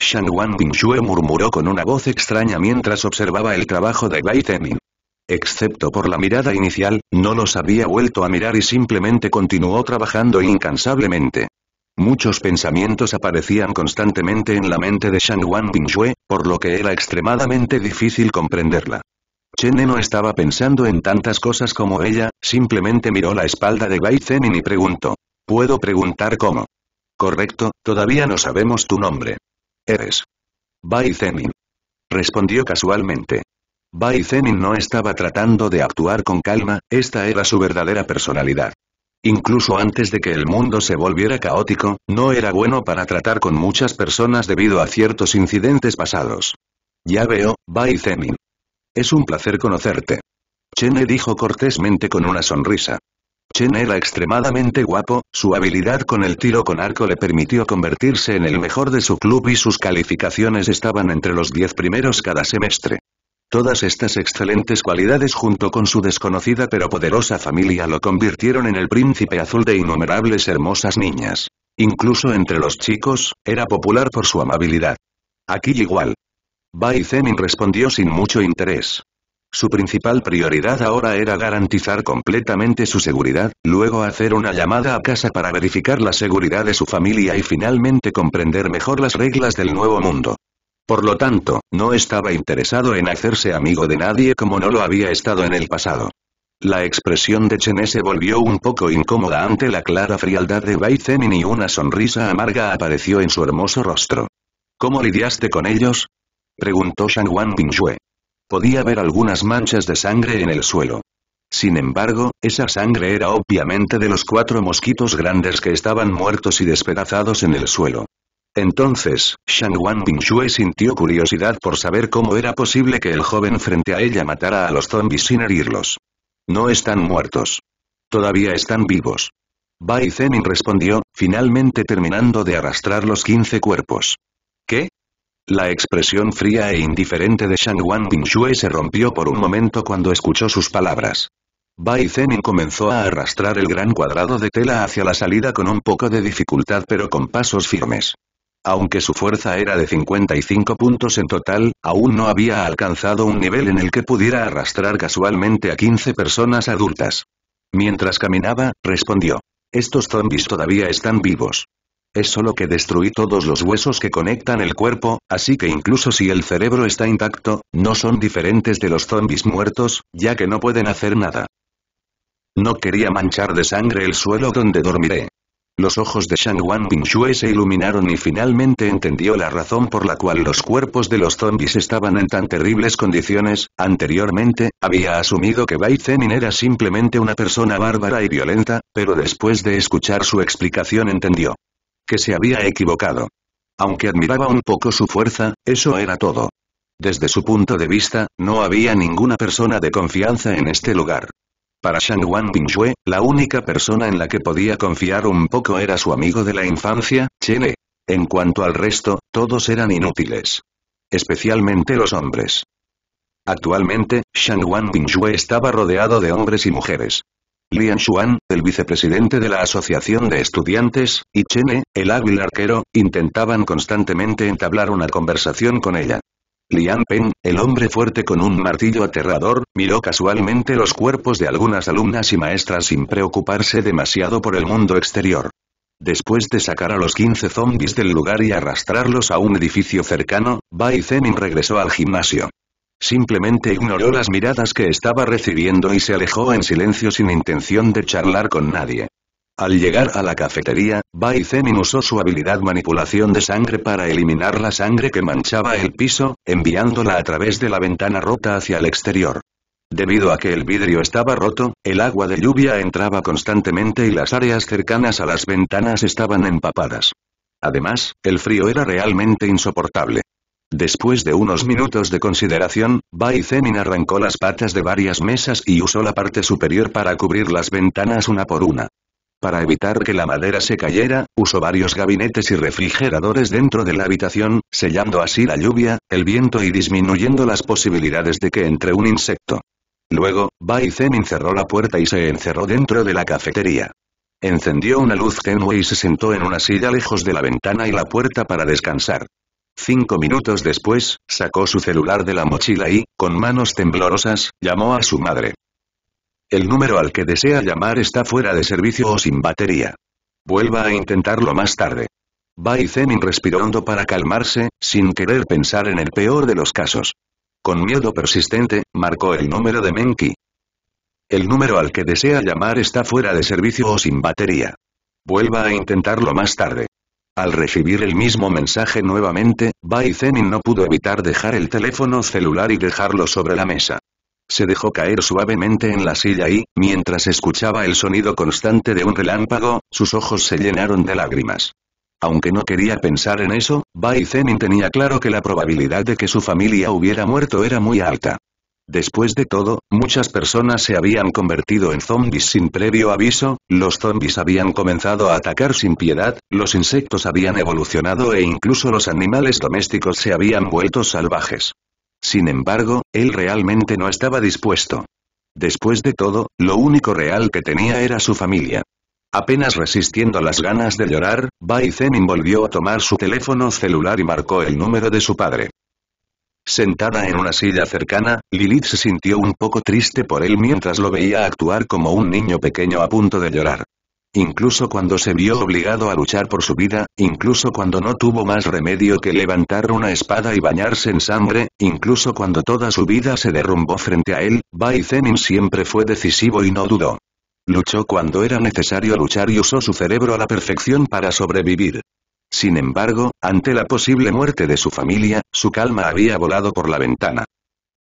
Shang Wan Bingxue murmuró con una voz extraña mientras observaba el trabajo de Bai Zemin. Excepto por la mirada inicial, no los había vuelto a mirar y simplemente continuó trabajando incansablemente. Muchos pensamientos aparecían constantemente en la mente de Shangwan Pingyue, por lo que era extremadamente difícil comprenderla. Chene no estaba pensando en tantas cosas como ella, simplemente miró la espalda de Bai Zenin y preguntó. ¿Puedo preguntar cómo? Correcto, todavía no sabemos tu nombre. Eres. Bai Zenin. Respondió casualmente. Bai Zenin no estaba tratando de actuar con calma, esta era su verdadera personalidad. Incluso antes de que el mundo se volviera caótico, no era bueno para tratar con muchas personas debido a ciertos incidentes pasados. Ya veo, Bai Zemin. Es un placer conocerte. Chene dijo cortésmente con una sonrisa. Chen era extremadamente guapo, su habilidad con el tiro con arco le permitió convertirse en el mejor de su club y sus calificaciones estaban entre los 10 primeros cada semestre. Todas estas excelentes cualidades junto con su desconocida pero poderosa familia lo convirtieron en el príncipe azul de innumerables hermosas niñas. Incluso entre los chicos, era popular por su amabilidad. Aquí igual. Bai Zemin respondió sin mucho interés. Su principal prioridad ahora era garantizar completamente su seguridad, luego hacer una llamada a casa para verificar la seguridad de su familia y finalmente comprender mejor las reglas del nuevo mundo. Por lo tanto, no estaba interesado en hacerse amigo de nadie como no lo había estado en el pasado. La expresión de Chené se volvió un poco incómoda ante la clara frialdad de Bai Zemin y una sonrisa amarga apareció en su hermoso rostro. ¿Cómo lidiaste con ellos? preguntó Shang Wan Podía ver algunas manchas de sangre en el suelo. Sin embargo, esa sangre era obviamente de los cuatro mosquitos grandes que estaban muertos y despedazados en el suelo. Entonces, Shang Wan Shui sintió curiosidad por saber cómo era posible que el joven frente a ella matara a los zombies sin herirlos. No están muertos. Todavía están vivos. Bai Zemin respondió, finalmente terminando de arrastrar los 15 cuerpos. ¿Qué? La expresión fría e indiferente de Shang Wan Shui se rompió por un momento cuando escuchó sus palabras. Bai Zemin comenzó a arrastrar el gran cuadrado de tela hacia la salida con un poco de dificultad pero con pasos firmes. Aunque su fuerza era de 55 puntos en total, aún no había alcanzado un nivel en el que pudiera arrastrar casualmente a 15 personas adultas. Mientras caminaba, respondió. Estos zombies todavía están vivos. Es solo que destruí todos los huesos que conectan el cuerpo, así que incluso si el cerebro está intacto, no son diferentes de los zombies muertos, ya que no pueden hacer nada. No quería manchar de sangre el suelo donde dormiré. Los ojos de Shang Wan Bingxue se iluminaron y finalmente entendió la razón por la cual los cuerpos de los zombies estaban en tan terribles condiciones, anteriormente, había asumido que Bai Zenin era simplemente una persona bárbara y violenta, pero después de escuchar su explicación entendió que se había equivocado. Aunque admiraba un poco su fuerza, eso era todo. Desde su punto de vista, no había ninguna persona de confianza en este lugar. Para Shang-Wan la única persona en la que podía confiar un poco era su amigo de la infancia, Chene. En cuanto al resto, todos eran inútiles. Especialmente los hombres. Actualmente, Shang-Wan estaba rodeado de hombres y mujeres. Lian Xuan, el vicepresidente de la Asociación de Estudiantes, y Chene, el hábil arquero, intentaban constantemente entablar una conversación con ella. Lian Peng, el hombre fuerte con un martillo aterrador, miró casualmente los cuerpos de algunas alumnas y maestras sin preocuparse demasiado por el mundo exterior. Después de sacar a los 15 zombies del lugar y arrastrarlos a un edificio cercano, Bai Zemin regresó al gimnasio. Simplemente ignoró las miradas que estaba recibiendo y se alejó en silencio sin intención de charlar con nadie. Al llegar a la cafetería, Baizemin usó su habilidad manipulación de sangre para eliminar la sangre que manchaba el piso, enviándola a través de la ventana rota hacia el exterior. Debido a que el vidrio estaba roto, el agua de lluvia entraba constantemente y las áreas cercanas a las ventanas estaban empapadas. Además, el frío era realmente insoportable. Después de unos minutos de consideración, Bai arrancó las patas de varias mesas y usó la parte superior para cubrir las ventanas una por una. Para evitar que la madera se cayera, usó varios gabinetes y refrigeradores dentro de la habitación, sellando así la lluvia, el viento y disminuyendo las posibilidades de que entre un insecto. Luego, Bai encerró la puerta y se encerró dentro de la cafetería. Encendió una luz tenue y se sentó en una silla lejos de la ventana y la puerta para descansar. Cinco minutos después, sacó su celular de la mochila y, con manos temblorosas, llamó a su madre. El número al que desea llamar está fuera de servicio o sin batería. Vuelva a intentarlo más tarde. Bai Zemin respiró hondo para calmarse, sin querer pensar en el peor de los casos. Con miedo persistente, marcó el número de Menki. El número al que desea llamar está fuera de servicio o sin batería. Vuelva a intentarlo más tarde. Al recibir el mismo mensaje nuevamente, Bai Zemin no pudo evitar dejar el teléfono celular y dejarlo sobre la mesa se dejó caer suavemente en la silla y, mientras escuchaba el sonido constante de un relámpago, sus ojos se llenaron de lágrimas. Aunque no quería pensar en eso, Bai Zenin tenía claro que la probabilidad de que su familia hubiera muerto era muy alta. Después de todo, muchas personas se habían convertido en zombies sin previo aviso, los zombies habían comenzado a atacar sin piedad, los insectos habían evolucionado e incluso los animales domésticos se habían vuelto salvajes. Sin embargo, él realmente no estaba dispuesto. Después de todo, lo único real que tenía era su familia. Apenas resistiendo las ganas de llorar, Bai volvió a tomar su teléfono celular y marcó el número de su padre. Sentada en una silla cercana, Lilith se sintió un poco triste por él mientras lo veía actuar como un niño pequeño a punto de llorar. Incluso cuando se vio obligado a luchar por su vida, incluso cuando no tuvo más remedio que levantar una espada y bañarse en sangre, incluso cuando toda su vida se derrumbó frente a él, Bai siempre fue decisivo y no dudó. Luchó cuando era necesario luchar y usó su cerebro a la perfección para sobrevivir. Sin embargo, ante la posible muerte de su familia, su calma había volado por la ventana.